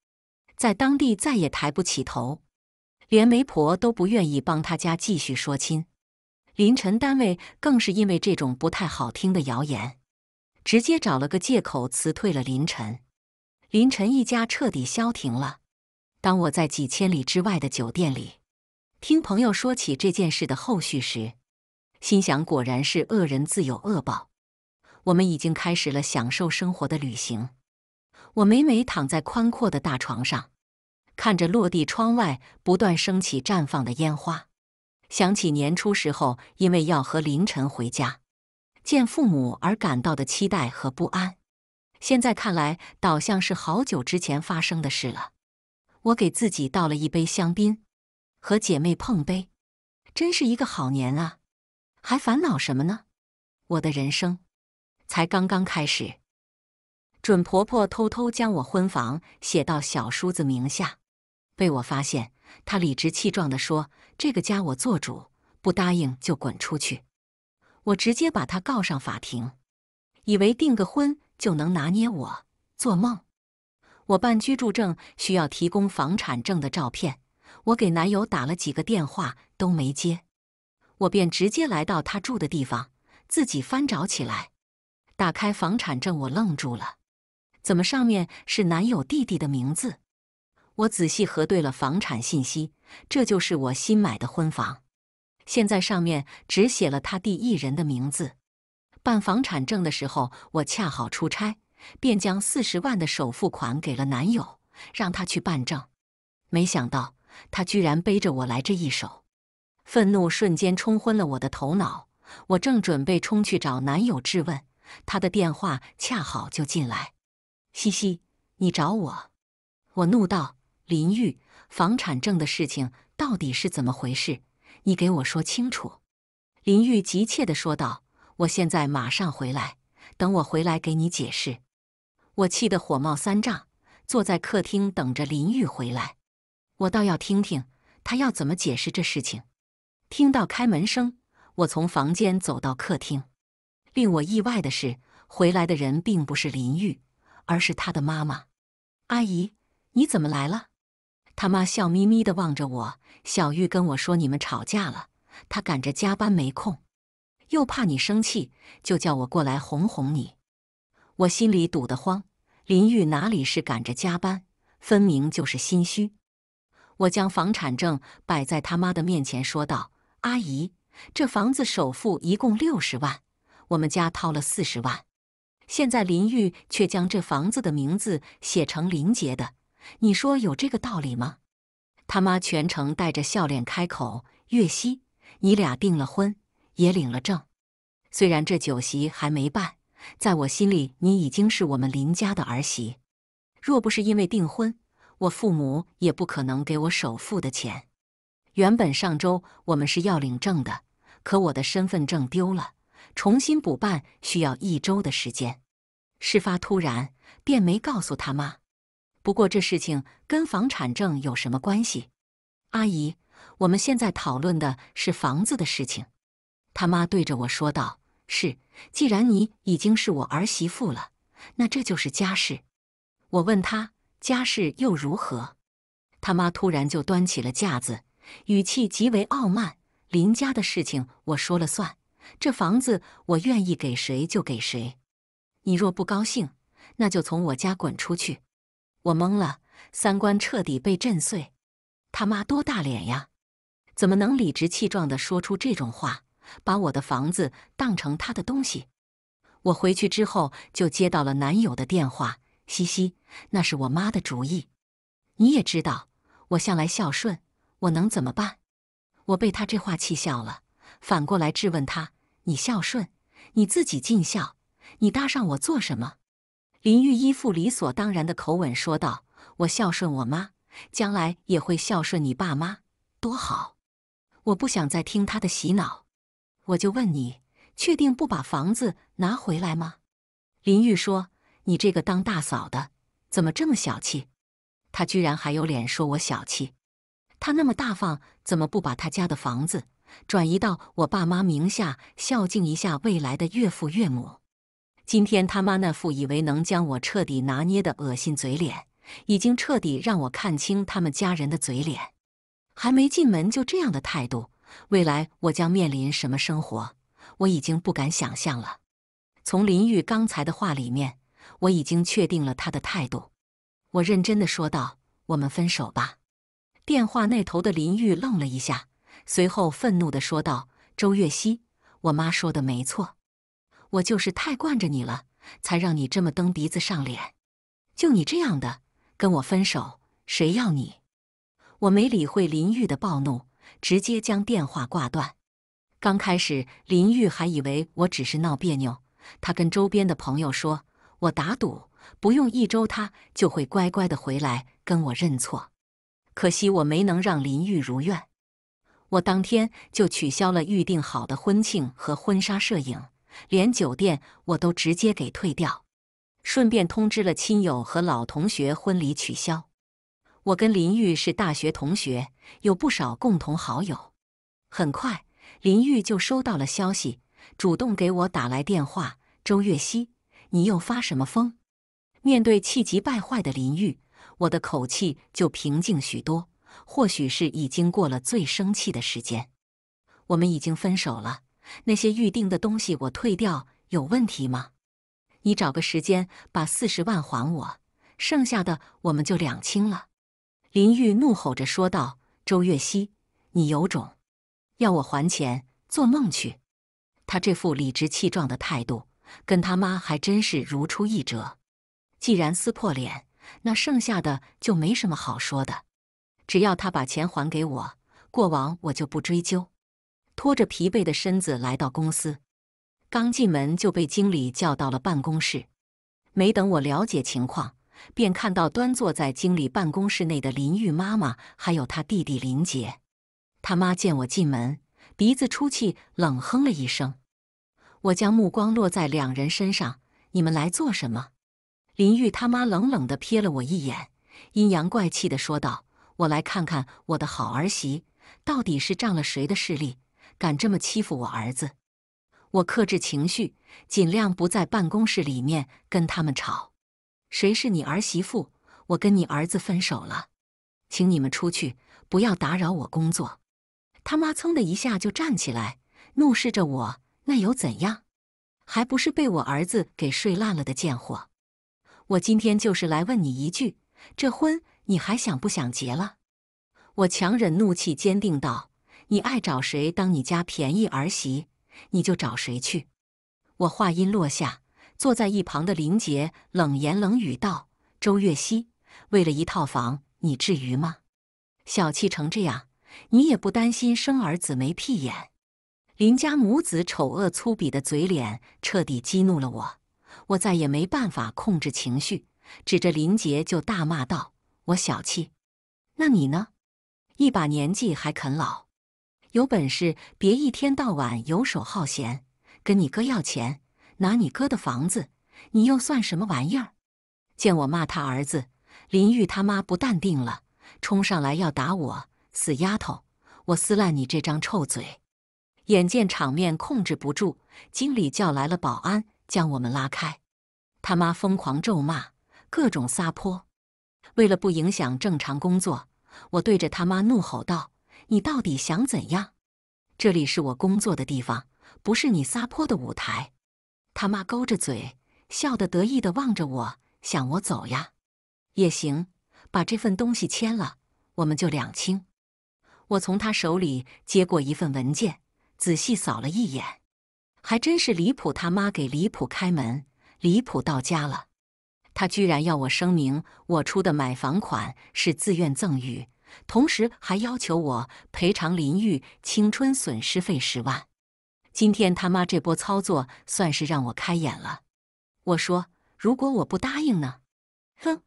[SPEAKER 1] 在当地再也抬不起头。连媒婆都不愿意帮他家继续说亲，林晨单位更是因为这种不太好听的谣言，直接找了个借口辞退了林晨。林晨一家彻底消停了。当我在几千里之外的酒店里，听朋友说起这件事的后续时，心想果然是恶人自有恶报。我们已经开始了享受生活的旅行。我每每躺在宽阔的大床上。看着落地窗外不断升起绽放的烟花，想起年初时候因为要和凌晨回家见父母而感到的期待和不安，现在看来倒像是好久之前发生的事了。我给自己倒了一杯香槟，和姐妹碰杯，真是一个好年啊！还烦恼什么呢？我的人生才刚刚开始。准婆婆偷偷将我婚房写到小叔子名下。被我发现，他理直气壮的说：“这个家我做主，不答应就滚出去。”我直接把他告上法庭，以为订个婚就能拿捏我，做梦！我办居住证需要提供房产证的照片，我给男友打了几个电话都没接，我便直接来到他住的地方，自己翻找起来。打开房产证，我愣住了，怎么上面是男友弟弟的名字？我仔细核对了房产信息，这就是我新买的婚房。现在上面只写了他第一人的名字。办房产证的时候，我恰好出差，便将四十万的首付款给了男友，让他去办证。没想到他居然背着我来这一手，愤怒瞬间冲昏了我的头脑。我正准备冲去找男友质问，他的电话恰好就进来。嘻嘻，你找我？我怒道。林玉，房产证的事情到底是怎么回事？你给我说清楚！”林玉急切地说道。“我现在马上回来，等我回来给你解释。”我气得火冒三丈，坐在客厅等着林玉回来。我倒要听听他要怎么解释这事情。听到开门声，我从房间走到客厅。令我意外的是，回来的人并不是林玉，而是他的妈妈。阿姨，你怎么来了？他妈笑眯眯地望着我，小玉跟我说你们吵架了，他赶着加班没空，又怕你生气，就叫我过来哄哄你。我心里堵得慌，林玉哪里是赶着加班，分明就是心虚。我将房产证摆在他妈的面前，说道：“阿姨，这房子首付一共六十万，我们家掏了四十万，现在林玉却将这房子的名字写成林杰的。”你说有这个道理吗？他妈全程带着笑脸开口：“月西，你俩订了婚，也领了证。虽然这酒席还没办，在我心里，你已经是我们林家的儿媳。若不是因为订婚，我父母也不可能给我首付的钱。原本上周我们是要领证的，可我的身份证丢了，重新补办需要一周的时间。事发突然，便没告诉他妈。”不过这事情跟房产证有什么关系？阿姨，我们现在讨论的是房子的事情。他妈对着我说道：“是，既然你已经是我儿媳妇了，那这就是家事。”我问他：“家事又如何？”他妈突然就端起了架子，语气极为傲慢：“林家的事情我说了算，这房子我愿意给谁就给谁。你若不高兴，那就从我家滚出去。”我懵了，三观彻底被震碎。他妈多大脸呀？怎么能理直气壮的说出这种话，把我的房子当成他的东西？我回去之后就接到了男友的电话，嘻嘻，那是我妈的主意。你也知道，我向来孝顺，我能怎么办？我被他这话气笑了，反过来质问他：“你孝顺，你自己尽孝，你搭上我做什么？”林玉依附理所当然的口吻说道：“我孝顺我妈，将来也会孝顺你爸妈，多好！我不想再听他的洗脑。我就问你，确定不把房子拿回来吗？”林玉说：“你这个当大嫂的，怎么这么小气？他居然还有脸说我小气？他那么大方，怎么不把他家的房子转移到我爸妈名下，孝敬一下未来的岳父岳母？”今天他妈那副以为能将我彻底拿捏的恶心嘴脸，已经彻底让我看清他们家人的嘴脸。还没进门就这样的态度，未来我将面临什么生活，我已经不敢想象了。从林玉刚才的话里面，我已经确定了他的态度。我认真的说道：“我们分手吧。”电话那头的林玉愣了一下，随后愤怒的说道：“周月溪，我妈说的没错。”我就是太惯着你了，才让你这么蹬鼻子上脸。就你这样的，跟我分手，谁要你？我没理会林玉的暴怒，直接将电话挂断。刚开始，林玉还以为我只是闹别扭，他跟周边的朋友说：“我打赌，不用一周，他就会乖乖的回来跟我认错。”可惜我没能让林玉如愿，我当天就取消了预定好的婚庆和婚纱摄影。连酒店我都直接给退掉，顺便通知了亲友和老同学婚礼取消。我跟林玉是大学同学，有不少共同好友。很快，林玉就收到了消息，主动给我打来电话：“周月溪，你又发什么疯？”面对气急败坏的林玉，我的口气就平静许多。或许是已经过了最生气的时间，我们已经分手了。那些预定的东西我退掉有问题吗？你找个时间把四十万还我，剩下的我们就两清了。林玉怒吼着说道：“周月溪，你有种，要我还钱，做梦去！”他这副理直气壮的态度，跟他妈还真是如出一辙。既然撕破脸，那剩下的就没什么好说的。只要他把钱还给我，过往我就不追究。拖着疲惫的身子来到公司，刚进门就被经理叫到了办公室。没等我了解情况，便看到端坐在经理办公室内的林玉妈妈，还有他弟弟林杰。他妈见我进门，鼻子出气，冷哼了一声。我将目光落在两人身上：“你们来做什么？”林玉他妈冷冷的瞥了我一眼，阴阳怪气的说道：“我来看看我的好儿媳到底是仗了谁的势力。”敢这么欺负我儿子，我克制情绪，尽量不在办公室里面跟他们吵。谁是你儿媳妇？我跟你儿子分手了，请你们出去，不要打扰我工作。他妈，噌的一下就站起来，怒视着我。那又怎样？还不是被我儿子给睡烂了的贱货。我今天就是来问你一句，这婚你还想不想结了？我强忍怒气，坚定道。你爱找谁当你家便宜儿媳，你就找谁去。我话音落下，坐在一旁的林杰冷言冷语道：“周月溪，为了一套房，你至于吗？小气成这样，你也不担心生儿子没屁眼？”林家母子丑恶粗鄙的嘴脸彻底激怒了我，我再也没办法控制情绪，指着林杰就大骂道：“我小气，那你呢？一把年纪还啃老。”有本事别一天到晚游手好闲，跟你哥要钱，拿你哥的房子，你又算什么玩意儿？见我骂他儿子林玉他妈不淡定了，冲上来要打我，死丫头，我撕烂你这张臭嘴！眼见场面控制不住，经理叫来了保安，将我们拉开。他妈疯狂咒骂，各种撒泼。为了不影响正常工作，我对着他妈怒吼道。你到底想怎样？这里是我工作的地方，不是你撒泼的舞台。他妈勾着嘴，笑得得意地望着我，想我走呀？也行，把这份东西签了，我们就两清。我从他手里接过一份文件，仔细扫了一眼，还真是离谱。他妈给离谱开门，离谱到家了。他居然要我声明，我出的买房款是自愿赠与。同时还要求我赔偿林玉青春损失费十万。今天他妈这波操作算是让我开眼了。我说：“如果我不答应呢？”哼，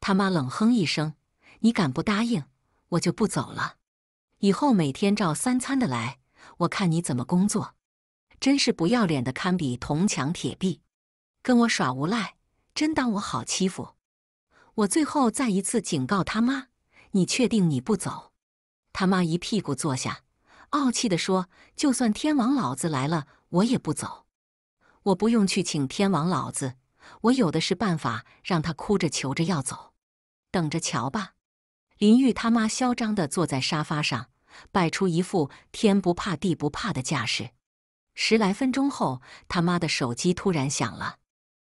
[SPEAKER 1] 他妈冷哼一声：“你敢不答应，我就不走了。以后每天照三餐的来，我看你怎么工作。”真是不要脸的，堪比铜墙铁壁，跟我耍无赖，真当我好欺负？我最后再一次警告他妈。你确定你不走？他妈一屁股坐下，傲气的说：“就算天王老子来了，我也不走。我不用去请天王老子，我有的是办法让他哭着求着要走。等着瞧吧！”林玉他妈嚣张的坐在沙发上，摆出一副天不怕地不怕的架势。十来分钟后，他妈的手机突然响了，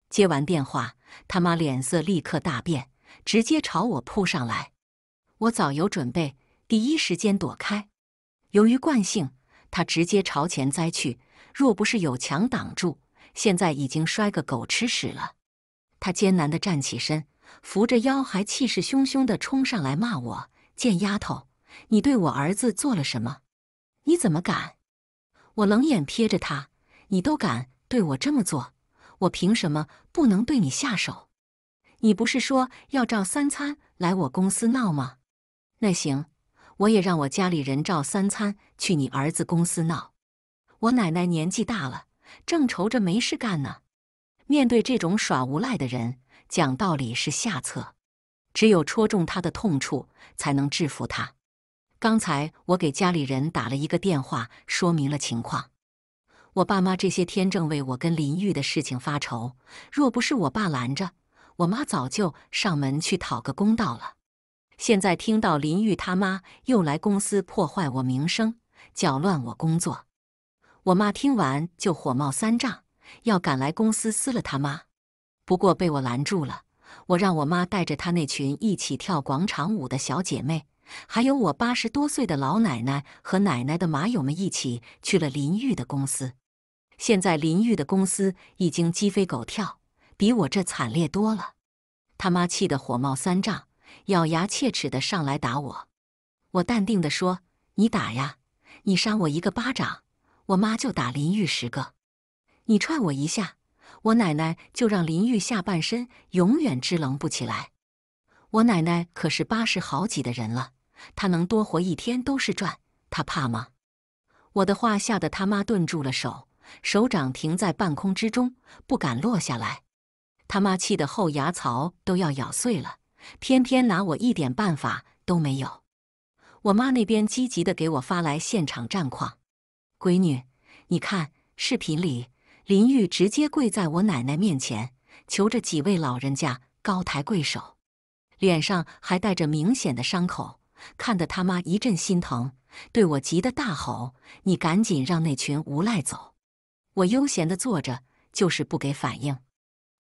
[SPEAKER 1] 接完电话，他妈脸色立刻大变，直接朝我扑上来。我早有准备，第一时间躲开。由于惯性，他直接朝前栽去。若不是有墙挡住，现在已经摔个狗吃屎了。他艰难的站起身，扶着腰，还气势汹汹的冲上来骂我：“贱丫头，你对我儿子做了什么？你怎么敢？”我冷眼瞥着他：“你都敢对我这么做，我凭什么不能对你下手？你不是说要照三餐来我公司闹吗？”那行，我也让我家里人照三餐去你儿子公司闹。我奶奶年纪大了，正愁着没事干呢。面对这种耍无赖的人，讲道理是下策，只有戳中他的痛处，才能制服他。刚才我给家里人打了一个电话，说明了情况。我爸妈这些天正为我跟林玉的事情发愁，若不是我爸拦着，我妈早就上门去讨个公道了。现在听到林玉他妈又来公司破坏我名声，搅乱我工作，我妈听完就火冒三丈，要赶来公司撕了他妈。不过被我拦住了，我让我妈带着她那群一起跳广场舞的小姐妹，还有我八十多岁的老奶奶和奶奶的麻友们一起去了林玉的公司。现在林玉的公司已经鸡飞狗跳，比我这惨烈多了。他妈气得火冒三丈。咬牙切齿的上来打我，我淡定的说：“你打呀，你扇我一个巴掌，我妈就打林玉十个；你踹我一下，我奶奶就让林玉下半身永远支棱不起来。我奶奶可是八十好几的人了，她能多活一天都是赚，她怕吗？”我的话吓得他妈顿住了手，手掌停在半空之中，不敢落下来。他妈气得后牙槽都要咬碎了。偏偏拿我一点办法都没有。我妈那边积极的给我发来现场战况，闺女，你看视频里，林玉直接跪在我奶奶面前，求着几位老人家高抬贵手，脸上还带着明显的伤口，看得他妈一阵心疼，对我急得大吼：“你赶紧让那群无赖走！”我悠闲的坐着，就是不给反应。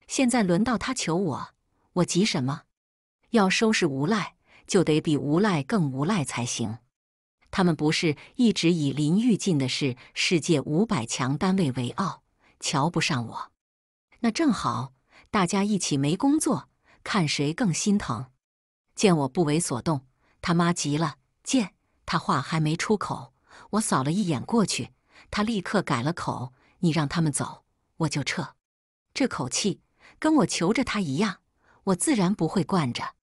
[SPEAKER 1] 现在轮到他求我，我急什么？要收拾无赖，就得比无赖更无赖才行。他们不是一直以林玉进的是世界五百强单位为傲，瞧不上我。那正好，大家一起没工作，看谁更心疼。见我不为所动，他妈急了。见他话还没出口，我扫了一眼过去，他立刻改了口：“你让他们走，我就撤。”这口气跟我求着他一样，我自然不会惯着。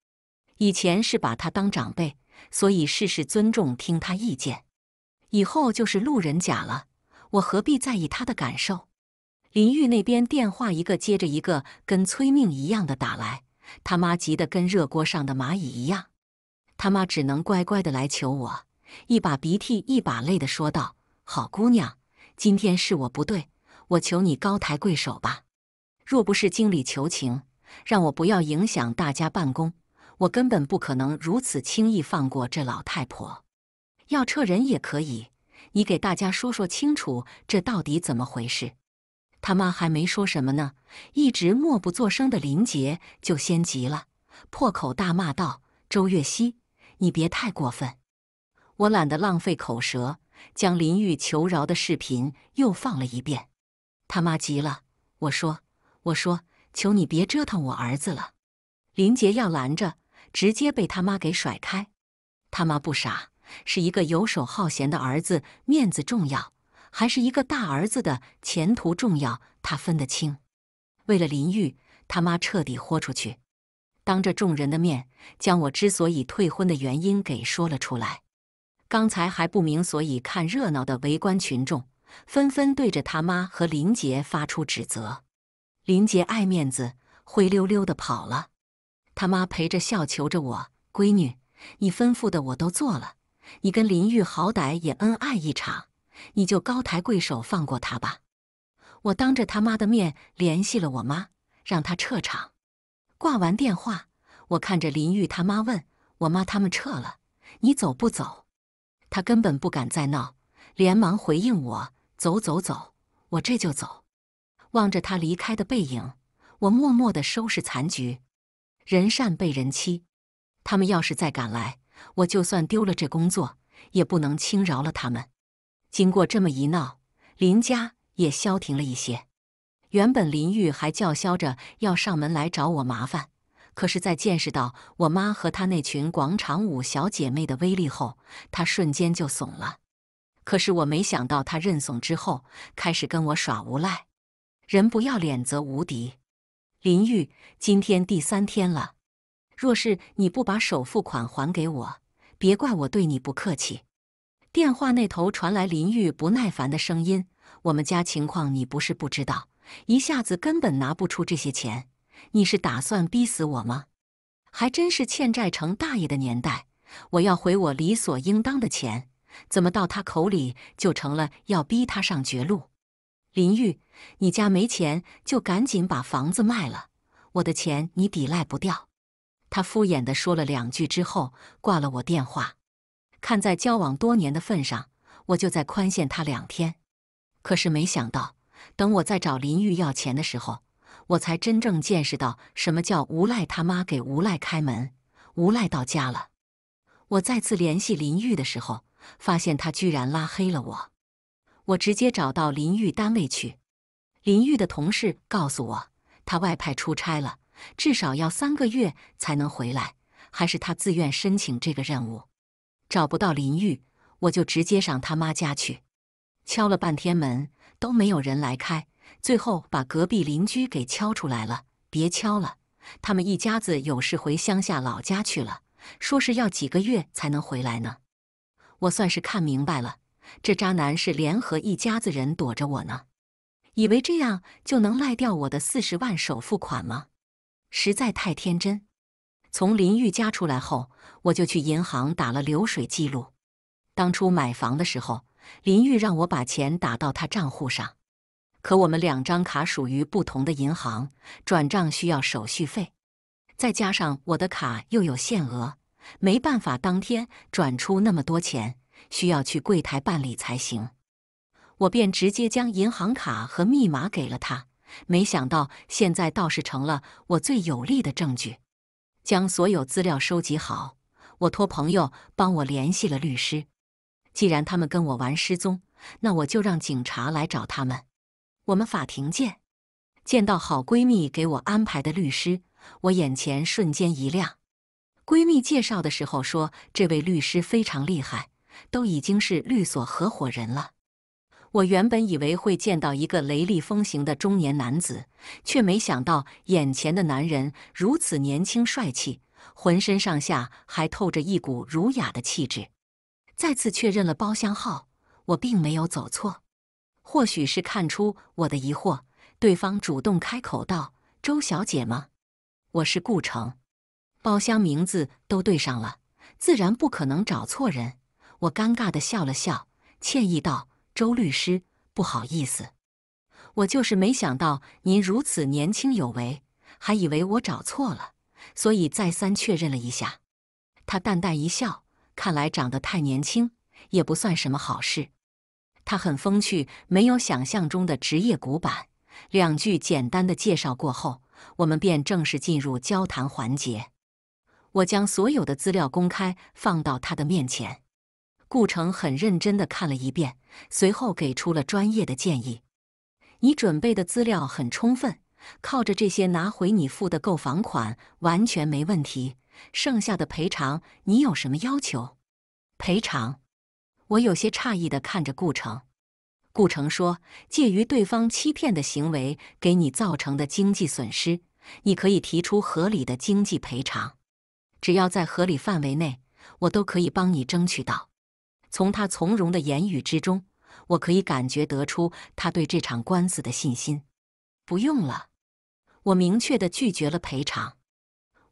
[SPEAKER 1] 以前是把他当长辈，所以事事尊重，听他意见。以后就是路人甲了，我何必在意他的感受？林玉那边电话一个接着一个，跟催命一样的打来，他妈急得跟热锅上的蚂蚁一样。他妈只能乖乖的来求我，一把鼻涕一把泪的说道：“好姑娘，今天是我不对，我求你高抬贵手吧。若不是经理求情，让我不要影响大家办公。”我根本不可能如此轻易放过这老太婆，要撤人也可以，你给大家说说清楚，这到底怎么回事？他妈还没说什么呢，一直默不作声的林杰就先急了，破口大骂道：“周月溪，你别太过分！”我懒得浪费口舌，将林玉求饶的视频又放了一遍。他妈急了，我说：“我说，求你别折腾我儿子了。”林杰要拦着。直接被他妈给甩开，他妈不傻，是一个游手好闲的儿子面子重要，还是一个大儿子的前途重要，他分得清。为了林玉，他妈彻底豁出去，当着众人的面将我之所以退婚的原因给说了出来。刚才还不明所以看热闹的围观群众，纷纷对着他妈和林杰发出指责。林杰爱面子，灰溜溜的跑了。他妈陪着笑求着我：“闺女，你吩咐的我都做了。你跟林玉好歹也恩爱一场，你就高抬贵手放过他吧。”我当着他妈的面联系了我妈，让她撤场。挂完电话，我看着林玉他妈问：“我妈他们撤了，你走不走？”他根本不敢再闹，连忙回应我：“走走走，我这就走。”望着他离开的背影，我默默的收拾残局。人善被人欺，他们要是再敢来，我就算丢了这工作，也不能轻饶了他们。经过这么一闹，林家也消停了一些。原本林玉还叫嚣着要上门来找我麻烦，可是，在见识到我妈和她那群广场舞小姐妹的威力后，她瞬间就怂了。可是我没想到，他认怂之后，开始跟我耍无赖。人不要脸则无敌。林玉，今天第三天了，若是你不把首付款还给我，别怪我对你不客气。电话那头传来林玉不耐烦的声音：“我们家情况你不是不知道，一下子根本拿不出这些钱。你是打算逼死我吗？还真是欠债成大爷的年代。我要回我理所应当的钱，怎么到他口里就成了要逼他上绝路？”林玉，你家没钱就赶紧把房子卖了，我的钱你抵赖不掉。他敷衍的说了两句之后挂了我电话。看在交往多年的份上，我就再宽限他两天。可是没想到，等我再找林玉要钱的时候，我才真正见识到什么叫无赖。他妈给无赖开门，无赖到家了。我再次联系林玉的时候，发现他居然拉黑了我。我直接找到林玉单位去，林玉的同事告诉我，他外派出差了，至少要三个月才能回来，还是他自愿申请这个任务。找不到林玉，我就直接上他妈家去，敲了半天门都没有人来开，最后把隔壁邻居给敲出来了。别敲了，他们一家子有事回乡下老家去了，说是要几个月才能回来呢。我算是看明白了。这渣男是联合一家子人躲着我呢，以为这样就能赖掉我的四十万首付款吗？实在太天真！从林玉家出来后，我就去银行打了流水记录。当初买房的时候，林玉让我把钱打到他账户上，可我们两张卡属于不同的银行，转账需要手续费，再加上我的卡又有限额，没办法当天转出那么多钱。需要去柜台办理才行，我便直接将银行卡和密码给了他。没想到现在倒是成了我最有力的证据。将所有资料收集好，我托朋友帮我联系了律师。既然他们跟我玩失踪，那我就让警察来找他们。我们法庭见！见到好闺蜜给我安排的律师，我眼前瞬间一亮。闺蜜介绍的时候说，这位律师非常厉害。都已经是律所合伙人了。我原本以为会见到一个雷厉风行的中年男子，却没想到眼前的男人如此年轻帅气，浑身上下还透着一股儒雅的气质。再次确认了包厢号，我并没有走错。或许是看出我的疑惑，对方主动开口道：“周小姐吗？我是顾城。包厢名字都对上了，自然不可能找错人。”我尴尬的笑了笑，歉意道：“周律师，不好意思，我就是没想到您如此年轻有为，还以为我找错了，所以再三确认了一下。”他淡淡一笑，看来长得太年轻也不算什么好事。他很风趣，没有想象中的职业古板。两句简单的介绍过后，我们便正式进入交谈环节。我将所有的资料公开放到他的面前。顾城很认真地看了一遍，随后给出了专业的建议：“你准备的资料很充分，靠着这些拿回你付的购房款完全没问题。剩下的赔偿，你有什么要求？”赔偿？我有些诧异地看着顾城。顾城说：“介于对方欺骗的行为给你造成的经济损失，你可以提出合理的经济赔偿，只要在合理范围内，我都可以帮你争取到。”从他从容的言语之中，我可以感觉得出他对这场官司的信心。不用了，我明确的拒绝了赔偿。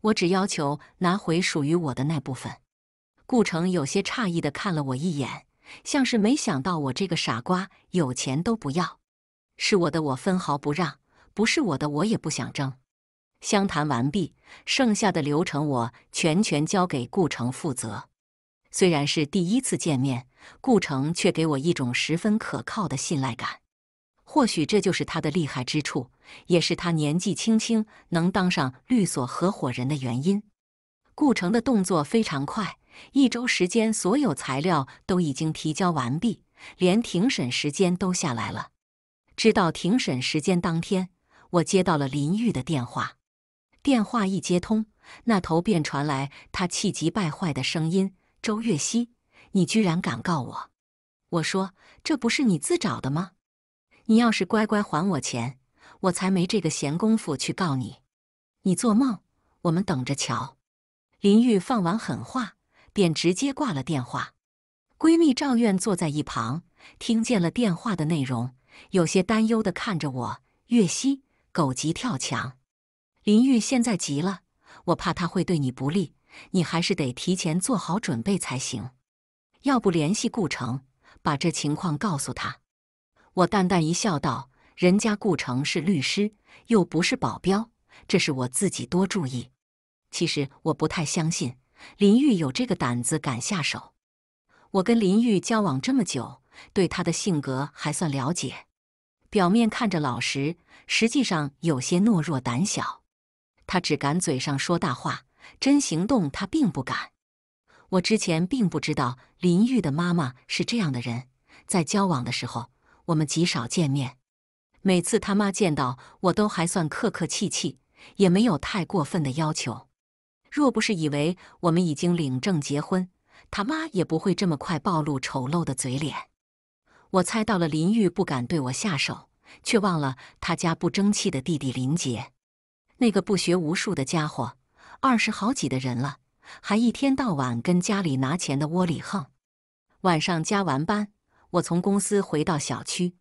[SPEAKER 1] 我只要求拿回属于我的那部分。顾城有些诧异的看了我一眼，像是没想到我这个傻瓜有钱都不要。是我的，我分毫不让；不是我的，我也不想争。相谈完毕，剩下的流程我全权交给顾城负责。虽然是第一次见面，顾城却给我一种十分可靠的信赖感。或许这就是他的厉害之处，也是他年纪轻轻能当上律所合伙人的原因。顾城的动作非常快，一周时间所有材料都已经提交完毕，连庭审时间都下来了。直到庭审时间当天，我接到了林玉的电话。电话一接通，那头便传来他气急败坏的声音。周月溪，你居然敢告我！我说这不是你自找的吗？你要是乖乖还我钱，我才没这个闲工夫去告你。你做梦！我们等着瞧。林玉放完狠话，便直接挂了电话。闺蜜赵苑坐在一旁，听见了电话的内容，有些担忧的看着我。月溪，狗急跳墙，林玉现在急了，我怕他会对你不利。你还是得提前做好准备才行，要不联系顾城，把这情况告诉他。我淡淡一笑，道：“人家顾城是律师，又不是保镖，这是我自己多注意。其实我不太相信林玉有这个胆子敢下手。我跟林玉交往这么久，对他的性格还算了解，表面看着老实，实际上有些懦弱胆小。他只敢嘴上说大话。”真行动，他并不敢。我之前并不知道林玉的妈妈是这样的人。在交往的时候，我们极少见面。每次他妈见到我都还算客客气气，也没有太过分的要求。若不是以为我们已经领证结婚，他妈也不会这么快暴露丑陋的嘴脸。我猜到了林玉不敢对我下手，却忘了他家不争气的弟弟林杰，那个不学无术的家伙。二十好几的人了，还一天到晚跟家里拿钱的窝里横。晚上加完班，我从公司回到小区，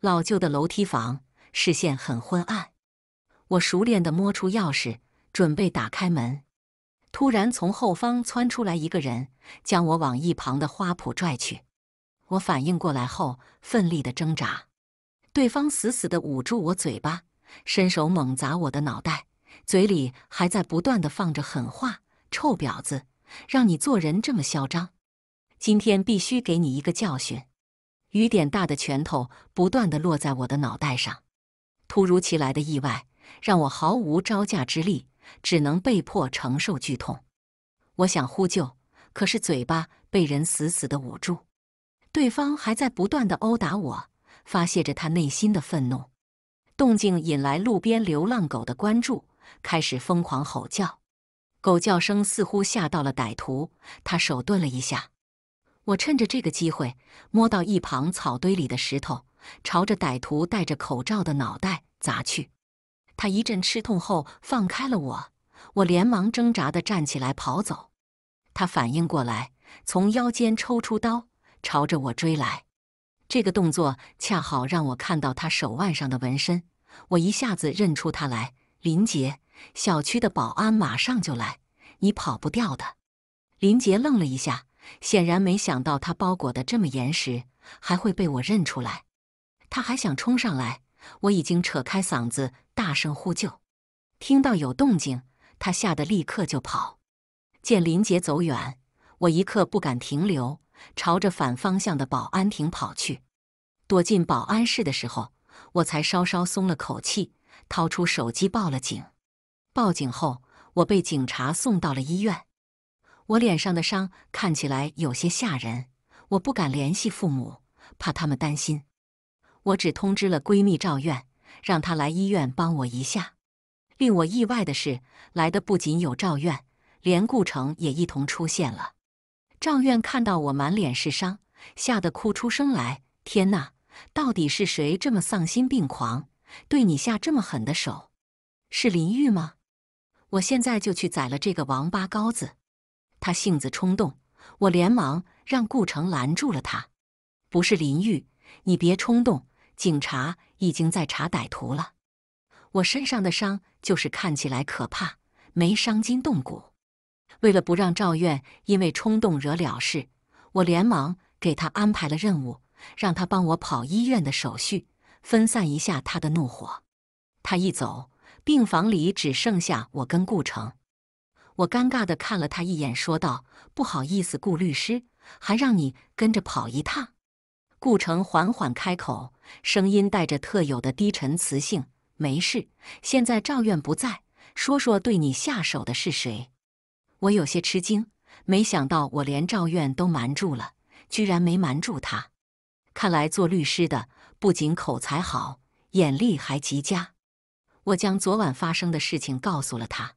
[SPEAKER 1] 老旧的楼梯房，视线很昏暗。我熟练地摸出钥匙，准备打开门，突然从后方窜出来一个人，将我往一旁的花圃拽去。我反应过来后，奋力地挣扎，对方死死地捂住我嘴巴，伸手猛砸我的脑袋。嘴里还在不断的放着狠话：“臭婊子，让你做人这么嚣张，今天必须给你一个教训！”雨点大的拳头不断的落在我的脑袋上，突如其来的意外让我毫无招架之力，只能被迫承受剧痛。我想呼救，可是嘴巴被人死死的捂住，对方还在不断的殴打我，发泄着他内心的愤怒。动静引来路边流浪狗的关注。开始疯狂吼叫，狗叫声似乎吓到了歹徒，他手顿了一下。我趁着这个机会，摸到一旁草堆里的石头，朝着歹徒戴着口罩的脑袋砸去。他一阵吃痛后放开了我，我连忙挣扎地站起来跑走。他反应过来，从腰间抽出刀，朝着我追来。这个动作恰好让我看到他手腕上的纹身，我一下子认出他来。林杰，小区的保安马上就来，你跑不掉的。林杰愣了一下，显然没想到他包裹的这么严实，还会被我认出来。他还想冲上来，我已经扯开嗓子大声呼救。听到有动静，他吓得立刻就跑。见林杰走远，我一刻不敢停留，朝着反方向的保安亭跑去。躲进保安室的时候，我才稍稍松了口气。掏出手机报了警。报警后，我被警察送到了医院。我脸上的伤看起来有些吓人，我不敢联系父母，怕他们担心。我只通知了闺蜜赵苑，让她来医院帮我一下。令我意外的是，来的不仅有赵苑，连顾城也一同出现了。赵苑看到我满脸是伤，吓得哭出声来：“天哪，到底是谁这么丧心病狂？”对你下这么狠的手，是林玉吗？我现在就去宰了这个王八羔子！他性子冲动，我连忙让顾城拦住了他。不是林玉，你别冲动！警察已经在查歹徒了。我身上的伤就是看起来可怕，没伤筋动骨。为了不让赵院因为冲动惹了事，我连忙给他安排了任务，让他帮我跑医院的手续。分散一下他的怒火。他一走，病房里只剩下我跟顾城。我尴尬地看了他一眼，说道：“不好意思，顾律师，还让你跟着跑一趟。”顾城缓缓开口，声音带着特有的低沉磁性：“没事，现在赵院不在，说说对你下手的是谁？”我有些吃惊，没想到我连赵院都瞒住了，居然没瞒住他。看来做律师的。不仅口才好，眼力还极佳。我将昨晚发生的事情告诉了他。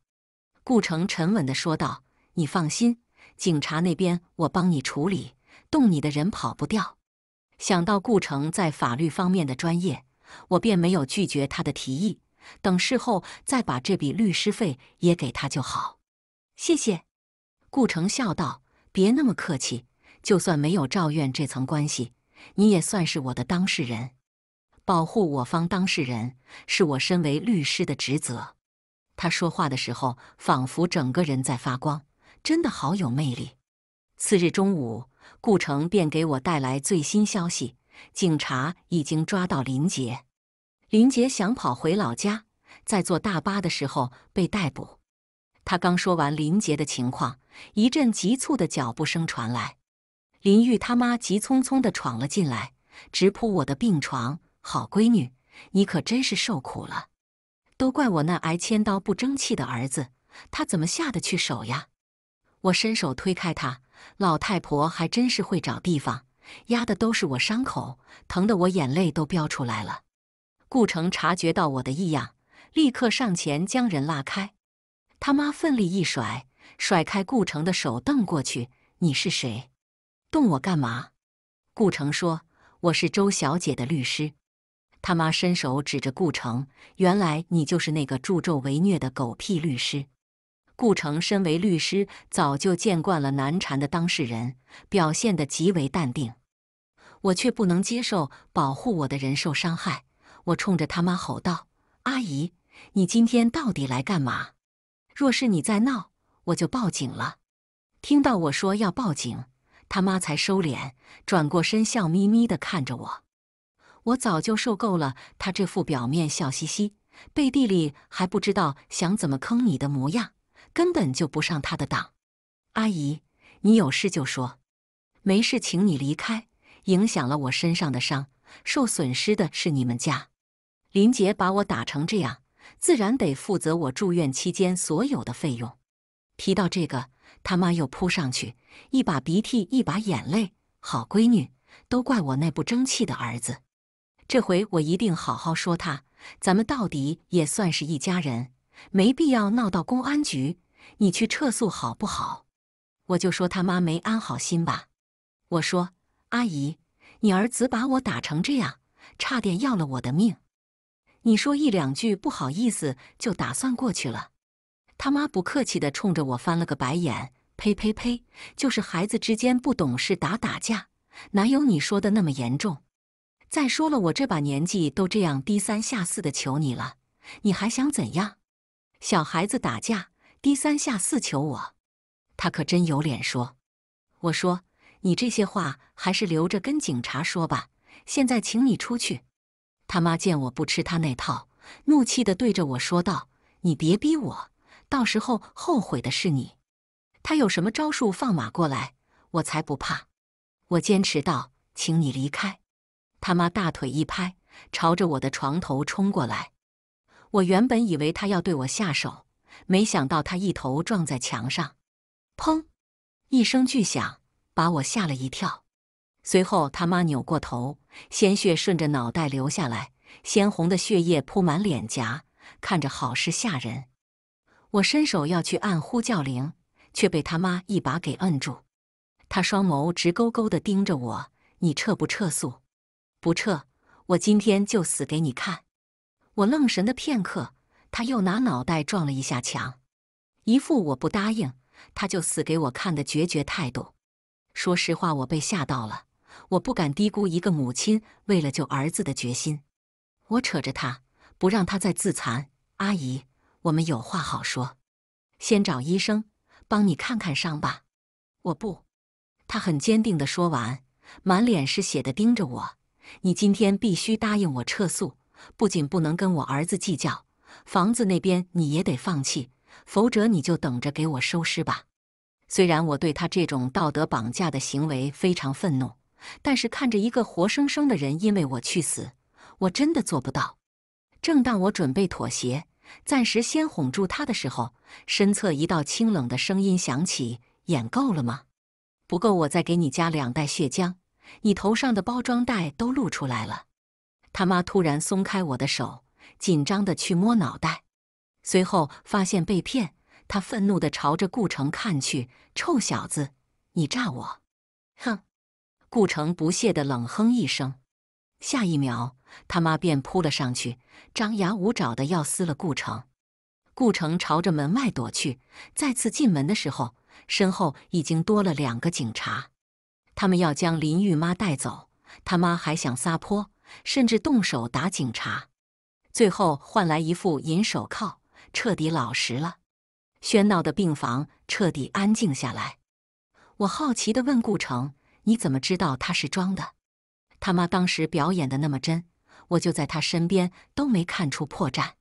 [SPEAKER 1] 顾城沉稳的说道：“你放心，警察那边我帮你处理，动你的人跑不掉。”想到顾城在法律方面的专业，我便没有拒绝他的提议，等事后再把这笔律师费也给他就好。谢谢。顾城笑道：“别那么客气，就算没有赵院这层关系，你也算是我的当事人。”保护我方当事人是我身为律师的职责。他说话的时候，仿佛整个人在发光，真的好有魅力。次日中午，顾城便给我带来最新消息：警察已经抓到林杰，林杰想跑回老家，在坐大巴的时候被逮捕。他刚说完林杰的情况，一阵急促的脚步声传来，林玉他妈急匆匆的闯了进来，直扑我的病床。好闺女，你可真是受苦了，都怪我那挨千刀不争气的儿子，他怎么下得去手呀？我伸手推开他，老太婆还真是会找地方压的，都是我伤口，疼得我眼泪都飙出来了。顾城察觉到我的异样，立刻上前将人拉开。他妈奋力一甩，甩开顾城的手，瞪过去：“你是谁？动我干嘛？”顾城说：“我是周小姐的律师。”他妈伸手指着顾城，原来你就是那个助纣为虐的狗屁律师。顾城身为律师，早就见惯了难缠的当事人，表现得极为淡定。我却不能接受保护我的人受伤害，我冲着他妈吼道：“阿姨，你今天到底来干嘛？若是你再闹，我就报警了。”听到我说要报警，他妈才收敛，转过身笑眯眯地看着我。我早就受够了他这副表面笑嘻嘻，背地里还不知道想怎么坑你的模样，根本就不上他的当。阿姨，你有事就说，没事请你离开，影响了我身上的伤，受损失的是你们家。林杰把我打成这样，自然得负责我住院期间所有的费用。提到这个，他妈又扑上去，一把鼻涕一把眼泪，好闺女，都怪我那不争气的儿子。这回我一定好好说他，咱们到底也算是一家人，没必要闹到公安局。你去撤诉好不好？我就说他妈没安好心吧。我说阿姨，你儿子把我打成这样，差点要了我的命。你说一两句不好意思就打算过去了？他妈不客气的冲着我翻了个白眼，呸呸呸，就是孩子之间不懂事打打架，哪有你说的那么严重？再说了，我这把年纪都这样低三下四的求你了，你还想怎样？小孩子打架，低三下四求我，他可真有脸说。我说你这些话还是留着跟警察说吧。现在，请你出去。他妈见我不吃他那套，怒气的对着我说道：“你别逼我，到时候后悔的是你。”他有什么招数放马过来，我才不怕。我坚持道：“请你离开。”他妈大腿一拍，朝着我的床头冲过来。我原本以为他要对我下手，没想到他一头撞在墙上，砰一声巨响，把我吓了一跳。随后他妈扭过头，鲜血顺着脑袋流下来，鲜红的血液铺满脸颊，看着好是吓人。我伸手要去按呼叫铃，却被他妈一把给摁住。他双眸直勾勾的盯着我：“你撤不撤诉？”不撤！我今天就死给你看！我愣神的片刻，他又拿脑袋撞了一下墙，一副我不答应他就死给我看的决绝态度。说实话，我被吓到了，我不敢低估一个母亲为了救儿子的决心。我扯着他，不让他再自残。阿姨，我们有话好说，先找医生帮你看看伤吧。我不，他很坚定的说完，满脸是血的盯着我。你今天必须答应我撤诉，不仅不能跟我儿子计较，房子那边你也得放弃，否则你就等着给我收尸吧。虽然我对他这种道德绑架的行为非常愤怒，但是看着一个活生生的人因为我去死，我真的做不到。正当我准备妥协，暂时先哄住他的时候，身侧一道清冷的声音响起：“演够了吗？不够，我再给你加两袋血浆。”你头上的包装袋都露出来了！他妈突然松开我的手，紧张的去摸脑袋，随后发现被骗，他愤怒的朝着顾城看去：“臭小子，你诈我！”哼！顾城不屑的冷哼一声，下一秒，他妈便扑了上去，张牙舞爪的要撕了顾城。顾城朝着门外躲去，再次进门的时候，身后已经多了两个警察。他们要将林玉妈带走，他妈还想撒泼，甚至动手打警察，最后换来一副银手铐，彻底老实了。喧闹的病房彻底安静下来。我好奇地问顾城：“你怎么知道他是装的？”他妈当时表演的那么真，我就在他身边都没看出破绽，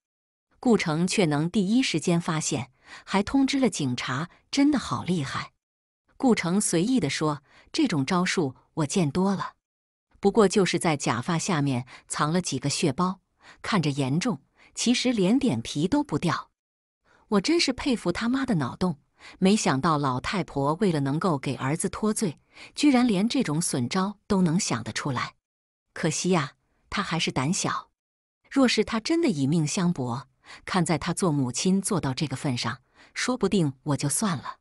[SPEAKER 1] 顾城却能第一时间发现，还通知了警察，真的好厉害。顾城随意地说。这种招数我见多了，不过就是在假发下面藏了几个血包，看着严重，其实连脸皮都不掉。我真是佩服他妈的脑洞，没想到老太婆为了能够给儿子脱罪，居然连这种损招都能想得出来。可惜呀，她还是胆小。若是她真的以命相搏，看在她做母亲做到这个份上，说不定我就算了。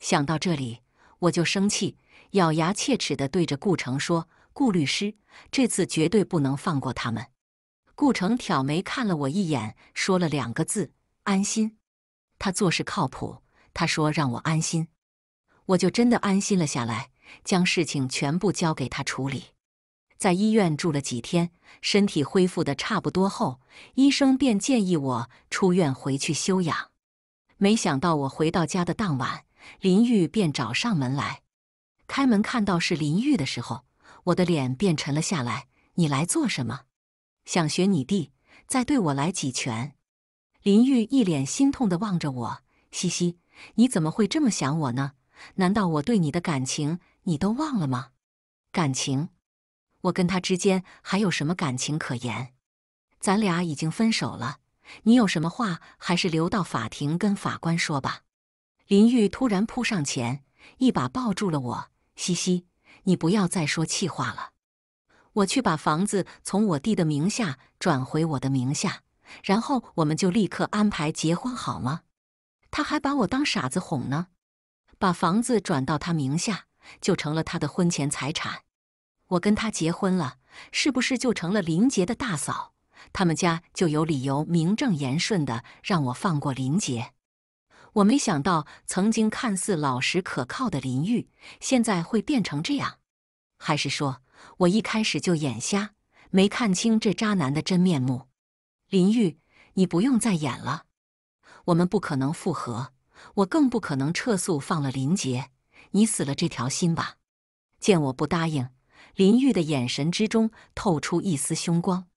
[SPEAKER 1] 想到这里，我就生气。咬牙切齿的对着顾城说：“顾律师，这次绝对不能放过他们。”顾城挑眉看了我一眼，说了两个字：“安心。”他做事靠谱，他说让我安心，我就真的安心了下来，将事情全部交给他处理。在医院住了几天，身体恢复的差不多后，医生便建议我出院回去休养。没想到我回到家的当晚，林玉便找上门来。开门看到是林玉的时候，我的脸便沉了下来。你来做什么？想学你弟再对我来几拳？林玉一脸心痛的望着我，嘻嘻，你怎么会这么想我呢？难道我对你的感情你都忘了吗？感情？我跟他之间还有什么感情可言？咱俩已经分手了，你有什么话还是留到法庭跟法官说吧。林玉突然扑上前，一把抱住了我。西西，你不要再说气话了。我去把房子从我弟的名下转回我的名下，然后我们就立刻安排结婚，好吗？他还把我当傻子哄呢。把房子转到他名下，就成了他的婚前财产。我跟他结婚了，是不是就成了林杰的大嫂？他们家就有理由名正言顺的让我放过林杰。我没想到，曾经看似老实可靠的林玉，现在会变成这样。还是说，我一开始就眼瞎，没看清这渣男的真面目？林玉，你不用再演了，我们不可能复合，我更不可能撤诉放了林杰。你死了这条心吧。见我不答应，林玉的眼神之中透出一丝凶光，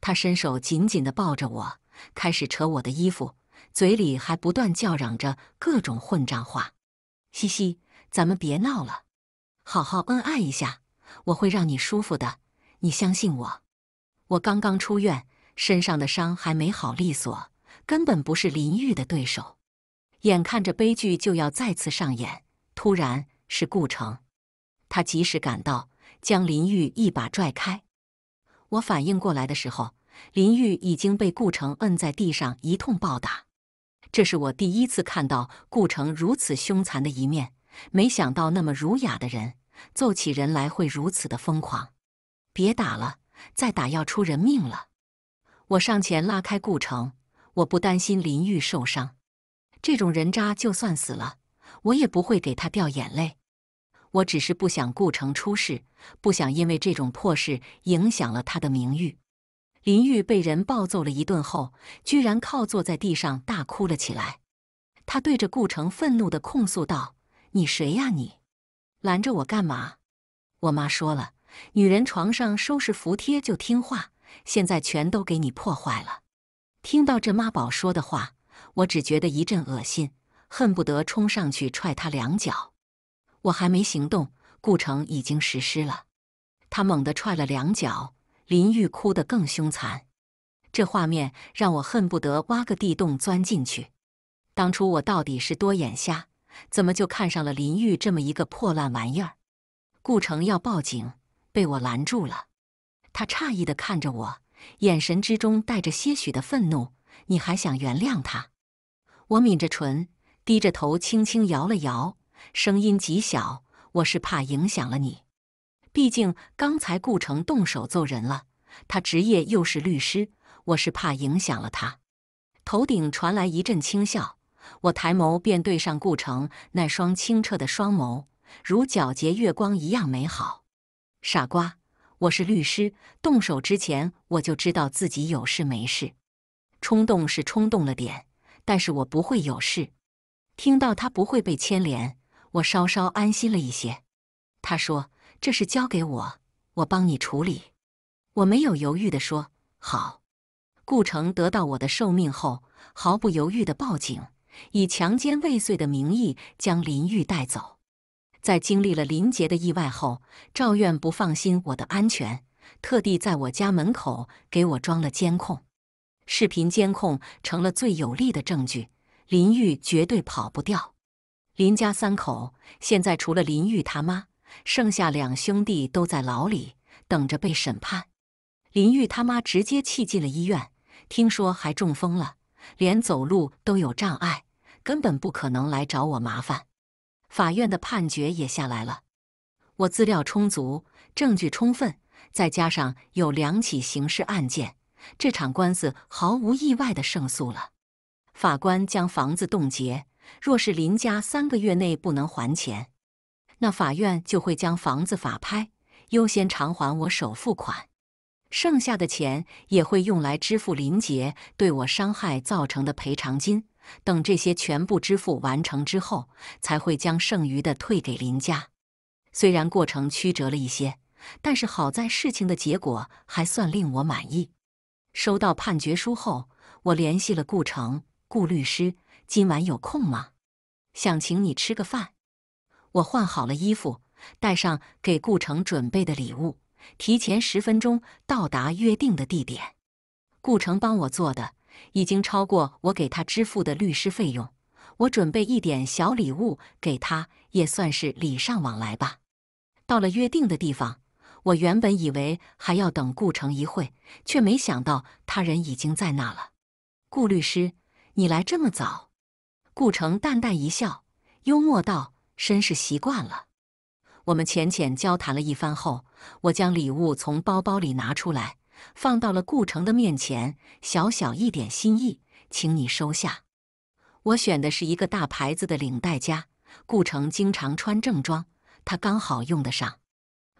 [SPEAKER 1] 他伸手紧紧的抱着我，开始扯我的衣服。嘴里还不断叫嚷着各种混账话，嘻嘻，咱们别闹了，好好恩爱一下，我会让你舒服的，你相信我。我刚刚出院，身上的伤还没好利索，根本不是林玉的对手。眼看着悲剧就要再次上演，突然是顾城，他及时赶到，将林玉一把拽开。我反应过来的时候，林玉已经被顾城摁在地上一通暴打。这是我第一次看到顾城如此凶残的一面，没想到那么儒雅的人揍起人来会如此的疯狂。别打了，再打要出人命了！我上前拉开顾城，我不担心林玉受伤，这种人渣就算死了，我也不会给他掉眼泪。我只是不想顾城出事，不想因为这种破事影响了他的名誉。林玉被人暴揍了一顿后，居然靠坐在地上大哭了起来。他对着顾城愤怒的控诉道：“你谁呀？你拦着我干嘛？我妈说了，女人床上收拾服帖就听话，现在全都给你破坏了。”听到这妈宝说的话，我只觉得一阵恶心，恨不得冲上去踹他两脚。我还没行动，顾城已经实施了。他猛地踹了两脚。林玉哭得更凶残，这画面让我恨不得挖个地洞钻进去。当初我到底是多眼瞎，怎么就看上了林玉这么一个破烂玩意儿？顾城要报警，被我拦住了。他诧异地看着我，眼神之中带着些许的愤怒。你还想原谅他？我抿着唇，低着头，轻轻摇了摇，声音极小，我是怕影响了你。毕竟刚才顾城动手揍人了，他职业又是律师，我是怕影响了他。头顶传来一阵轻笑，我抬眸便对上顾城那双清澈的双眸，如皎洁月光一样美好。傻瓜，我是律师，动手之前我就知道自己有事没事。冲动是冲动了点，但是我不会有事。听到他不会被牵连，我稍稍安心了一些。他说。这事交给我，我帮你处理。我没有犹豫的说：“好。”顾城得到我的受命后，毫不犹豫的报警，以强奸未遂的名义将林玉带走。在经历了林杰的意外后，赵院不放心我的安全，特地在我家门口给我装了监控。视频监控成了最有力的证据，林玉绝对跑不掉。林家三口现在除了林玉他妈。剩下两兄弟都在牢里等着被审判，林玉他妈直接气进了医院，听说还中风了，连走路都有障碍，根本不可能来找我麻烦。法院的判决也下来了，我资料充足，证据充分，再加上有两起刑事案件，这场官司毫无意外的胜诉了。法官将房子冻结，若是林家三个月内不能还钱。那法院就会将房子法拍，优先偿还我首付款，剩下的钱也会用来支付林杰对我伤害造成的赔偿金等。这些全部支付完成之后，才会将剩余的退给林家。虽然过程曲折了一些，但是好在事情的结果还算令我满意。收到判决书后，我联系了顾城顾律师，今晚有空吗？想请你吃个饭。我换好了衣服，带上给顾城准备的礼物，提前十分钟到达约定的地点。顾城帮我做的已经超过我给他支付的律师费用，我准备一点小礼物给他，也算是礼尚往来吧。到了约定的地方，我原本以为还要等顾城一会，却没想到他人已经在那了。顾律师，你来这么早？顾城淡淡一笑，幽默道。真是习惯了。我们浅浅交谈了一番后，我将礼物从包包里拿出来，放到了顾城的面前。小小一点心意，请你收下。我选的是一个大牌子的领带夹，顾城经常穿正装，他刚好用得上。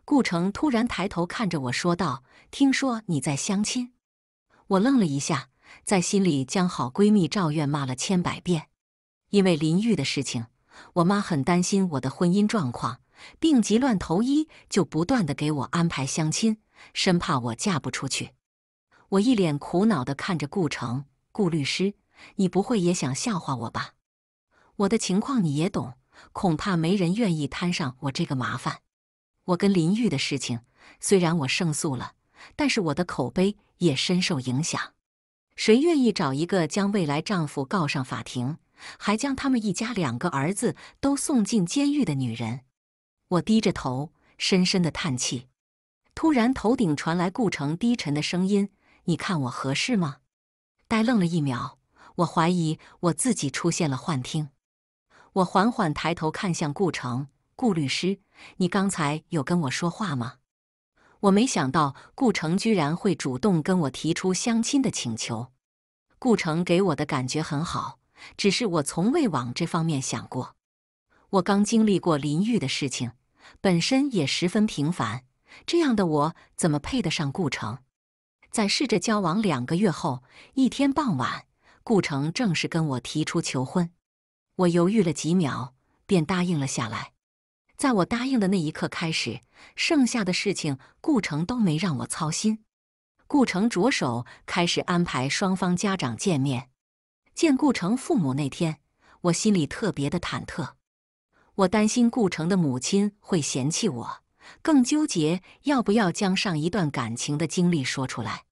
[SPEAKER 1] 顾城突然抬头看着我说道：“听说你在相亲？”我愣了一下，在心里将好闺蜜赵苑骂了千百遍，因为淋浴的事情。我妈很担心我的婚姻状况，病急乱投医，就不断的给我安排相亲，生怕我嫁不出去。我一脸苦恼的看着顾城，顾律师，你不会也想笑话我吧？我的情况你也懂，恐怕没人愿意摊上我这个麻烦。我跟林玉的事情，虽然我胜诉了，但是我的口碑也深受影响。谁愿意找一个将未来丈夫告上法庭？还将他们一家两个儿子都送进监狱的女人，我低着头，深深的叹气。突然，头顶传来顾城低沉的声音：“你看我合适吗？”呆愣了一秒，我怀疑我自己出现了幻听。我缓缓抬头看向顾城，顾律师，你刚才有跟我说话吗？我没想到顾城居然会主动跟我提出相亲的请求。顾城给我的感觉很好。只是我从未往这方面想过。我刚经历过淋浴的事情，本身也十分平凡。这样的我怎么配得上顾城？在试着交往两个月后，一天傍晚，顾城正式跟我提出求婚。我犹豫了几秒，便答应了下来。在我答应的那一刻开始，剩下的事情顾城都没让我操心。顾城着手开始安排双方家长见面。见顾城父母那天，我心里特别的忐忑，我担心顾城的母亲会嫌弃我，更纠结要不要将上一段感情的经历说出来。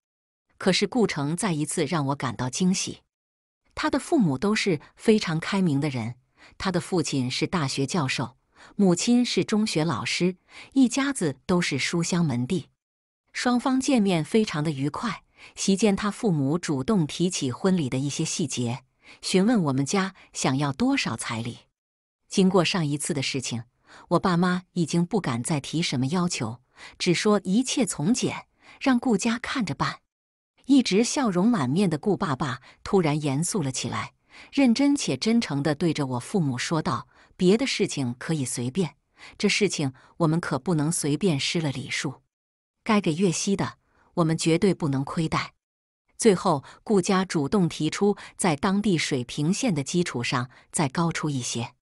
[SPEAKER 1] 可是顾城再一次让我感到惊喜，他的父母都是非常开明的人，他的父亲是大学教授，母亲是中学老师，一家子都是书香门第，双方见面非常的愉快。席间，他父母主动提起婚礼的一些细节，询问我们家想要多少彩礼。经过上一次的事情，我爸妈已经不敢再提什么要求，只说一切从简，让顾家看着办。一直笑容满面的顾爸爸突然严肃了起来，认真且真诚地对着我父母说道：“别的事情可以随便，这事情我们可不能随便失了礼数，该给月息的。”我们绝对不能亏待。最后，顾家主动提出，在当地水平线的基础上再高出一些。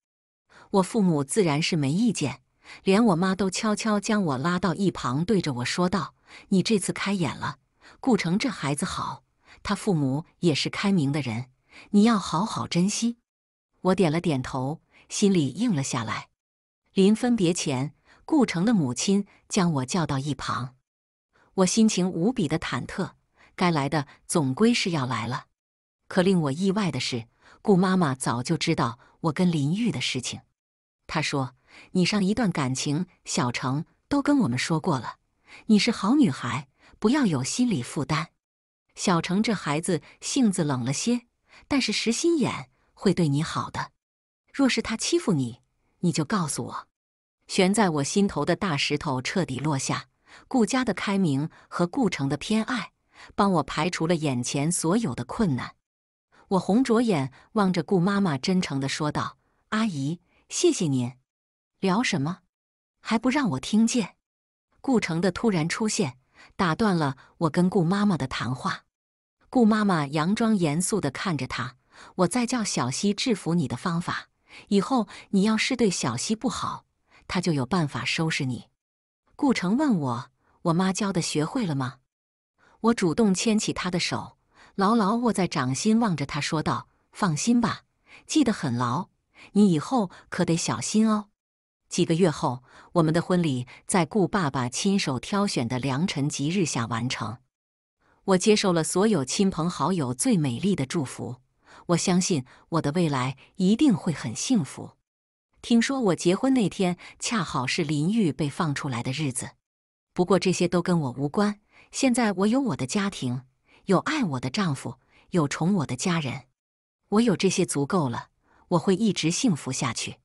[SPEAKER 1] 我父母自然是没意见，连我妈都悄悄将我拉到一旁，对着我说道：“你这次开眼了，顾城这孩子好，他父母也是开明的人，你要好好珍惜。”我点了点头，心里应了下来。临分别前，顾城的母亲将我叫到一旁。我心情无比的忐忑，该来的总归是要来了。可令我意外的是，顾妈妈早就知道我跟林玉的事情。她说：“你上一段感情，小程都跟我们说过了。你是好女孩，不要有心理负担。小程这孩子性子冷了些，但是实心眼，会对你好的。若是他欺负你，你就告诉我。”悬在我心头的大石头彻底落下。顾家的开明和顾城的偏爱，帮我排除了眼前所有的困难。我红着眼望着顾妈妈，真诚地说道：“阿姨，谢谢您。”聊什么？还不让我听见？顾城的突然出现打断了我跟顾妈妈的谈话。顾妈妈佯装严肃地看着他：“我在叫小溪制服你的方法。以后你要是对小溪不好，他就有办法收拾你。”顾城问我：“我妈教的学会了吗？”我主动牵起他的手，牢牢握在掌心，望着他说道：“放心吧，记得很牢。你以后可得小心哦。”几个月后，我们的婚礼在顾爸爸亲手挑选的良辰吉日下完成。我接受了所有亲朋好友最美丽的祝福。我相信我的未来一定会很幸福。听说我结婚那天恰好是林玉被放出来的日子，不过这些都跟我无关。现在我有我的家庭，有爱我的丈夫，有宠我的家人，我有这些足够了。我会一直幸福下去。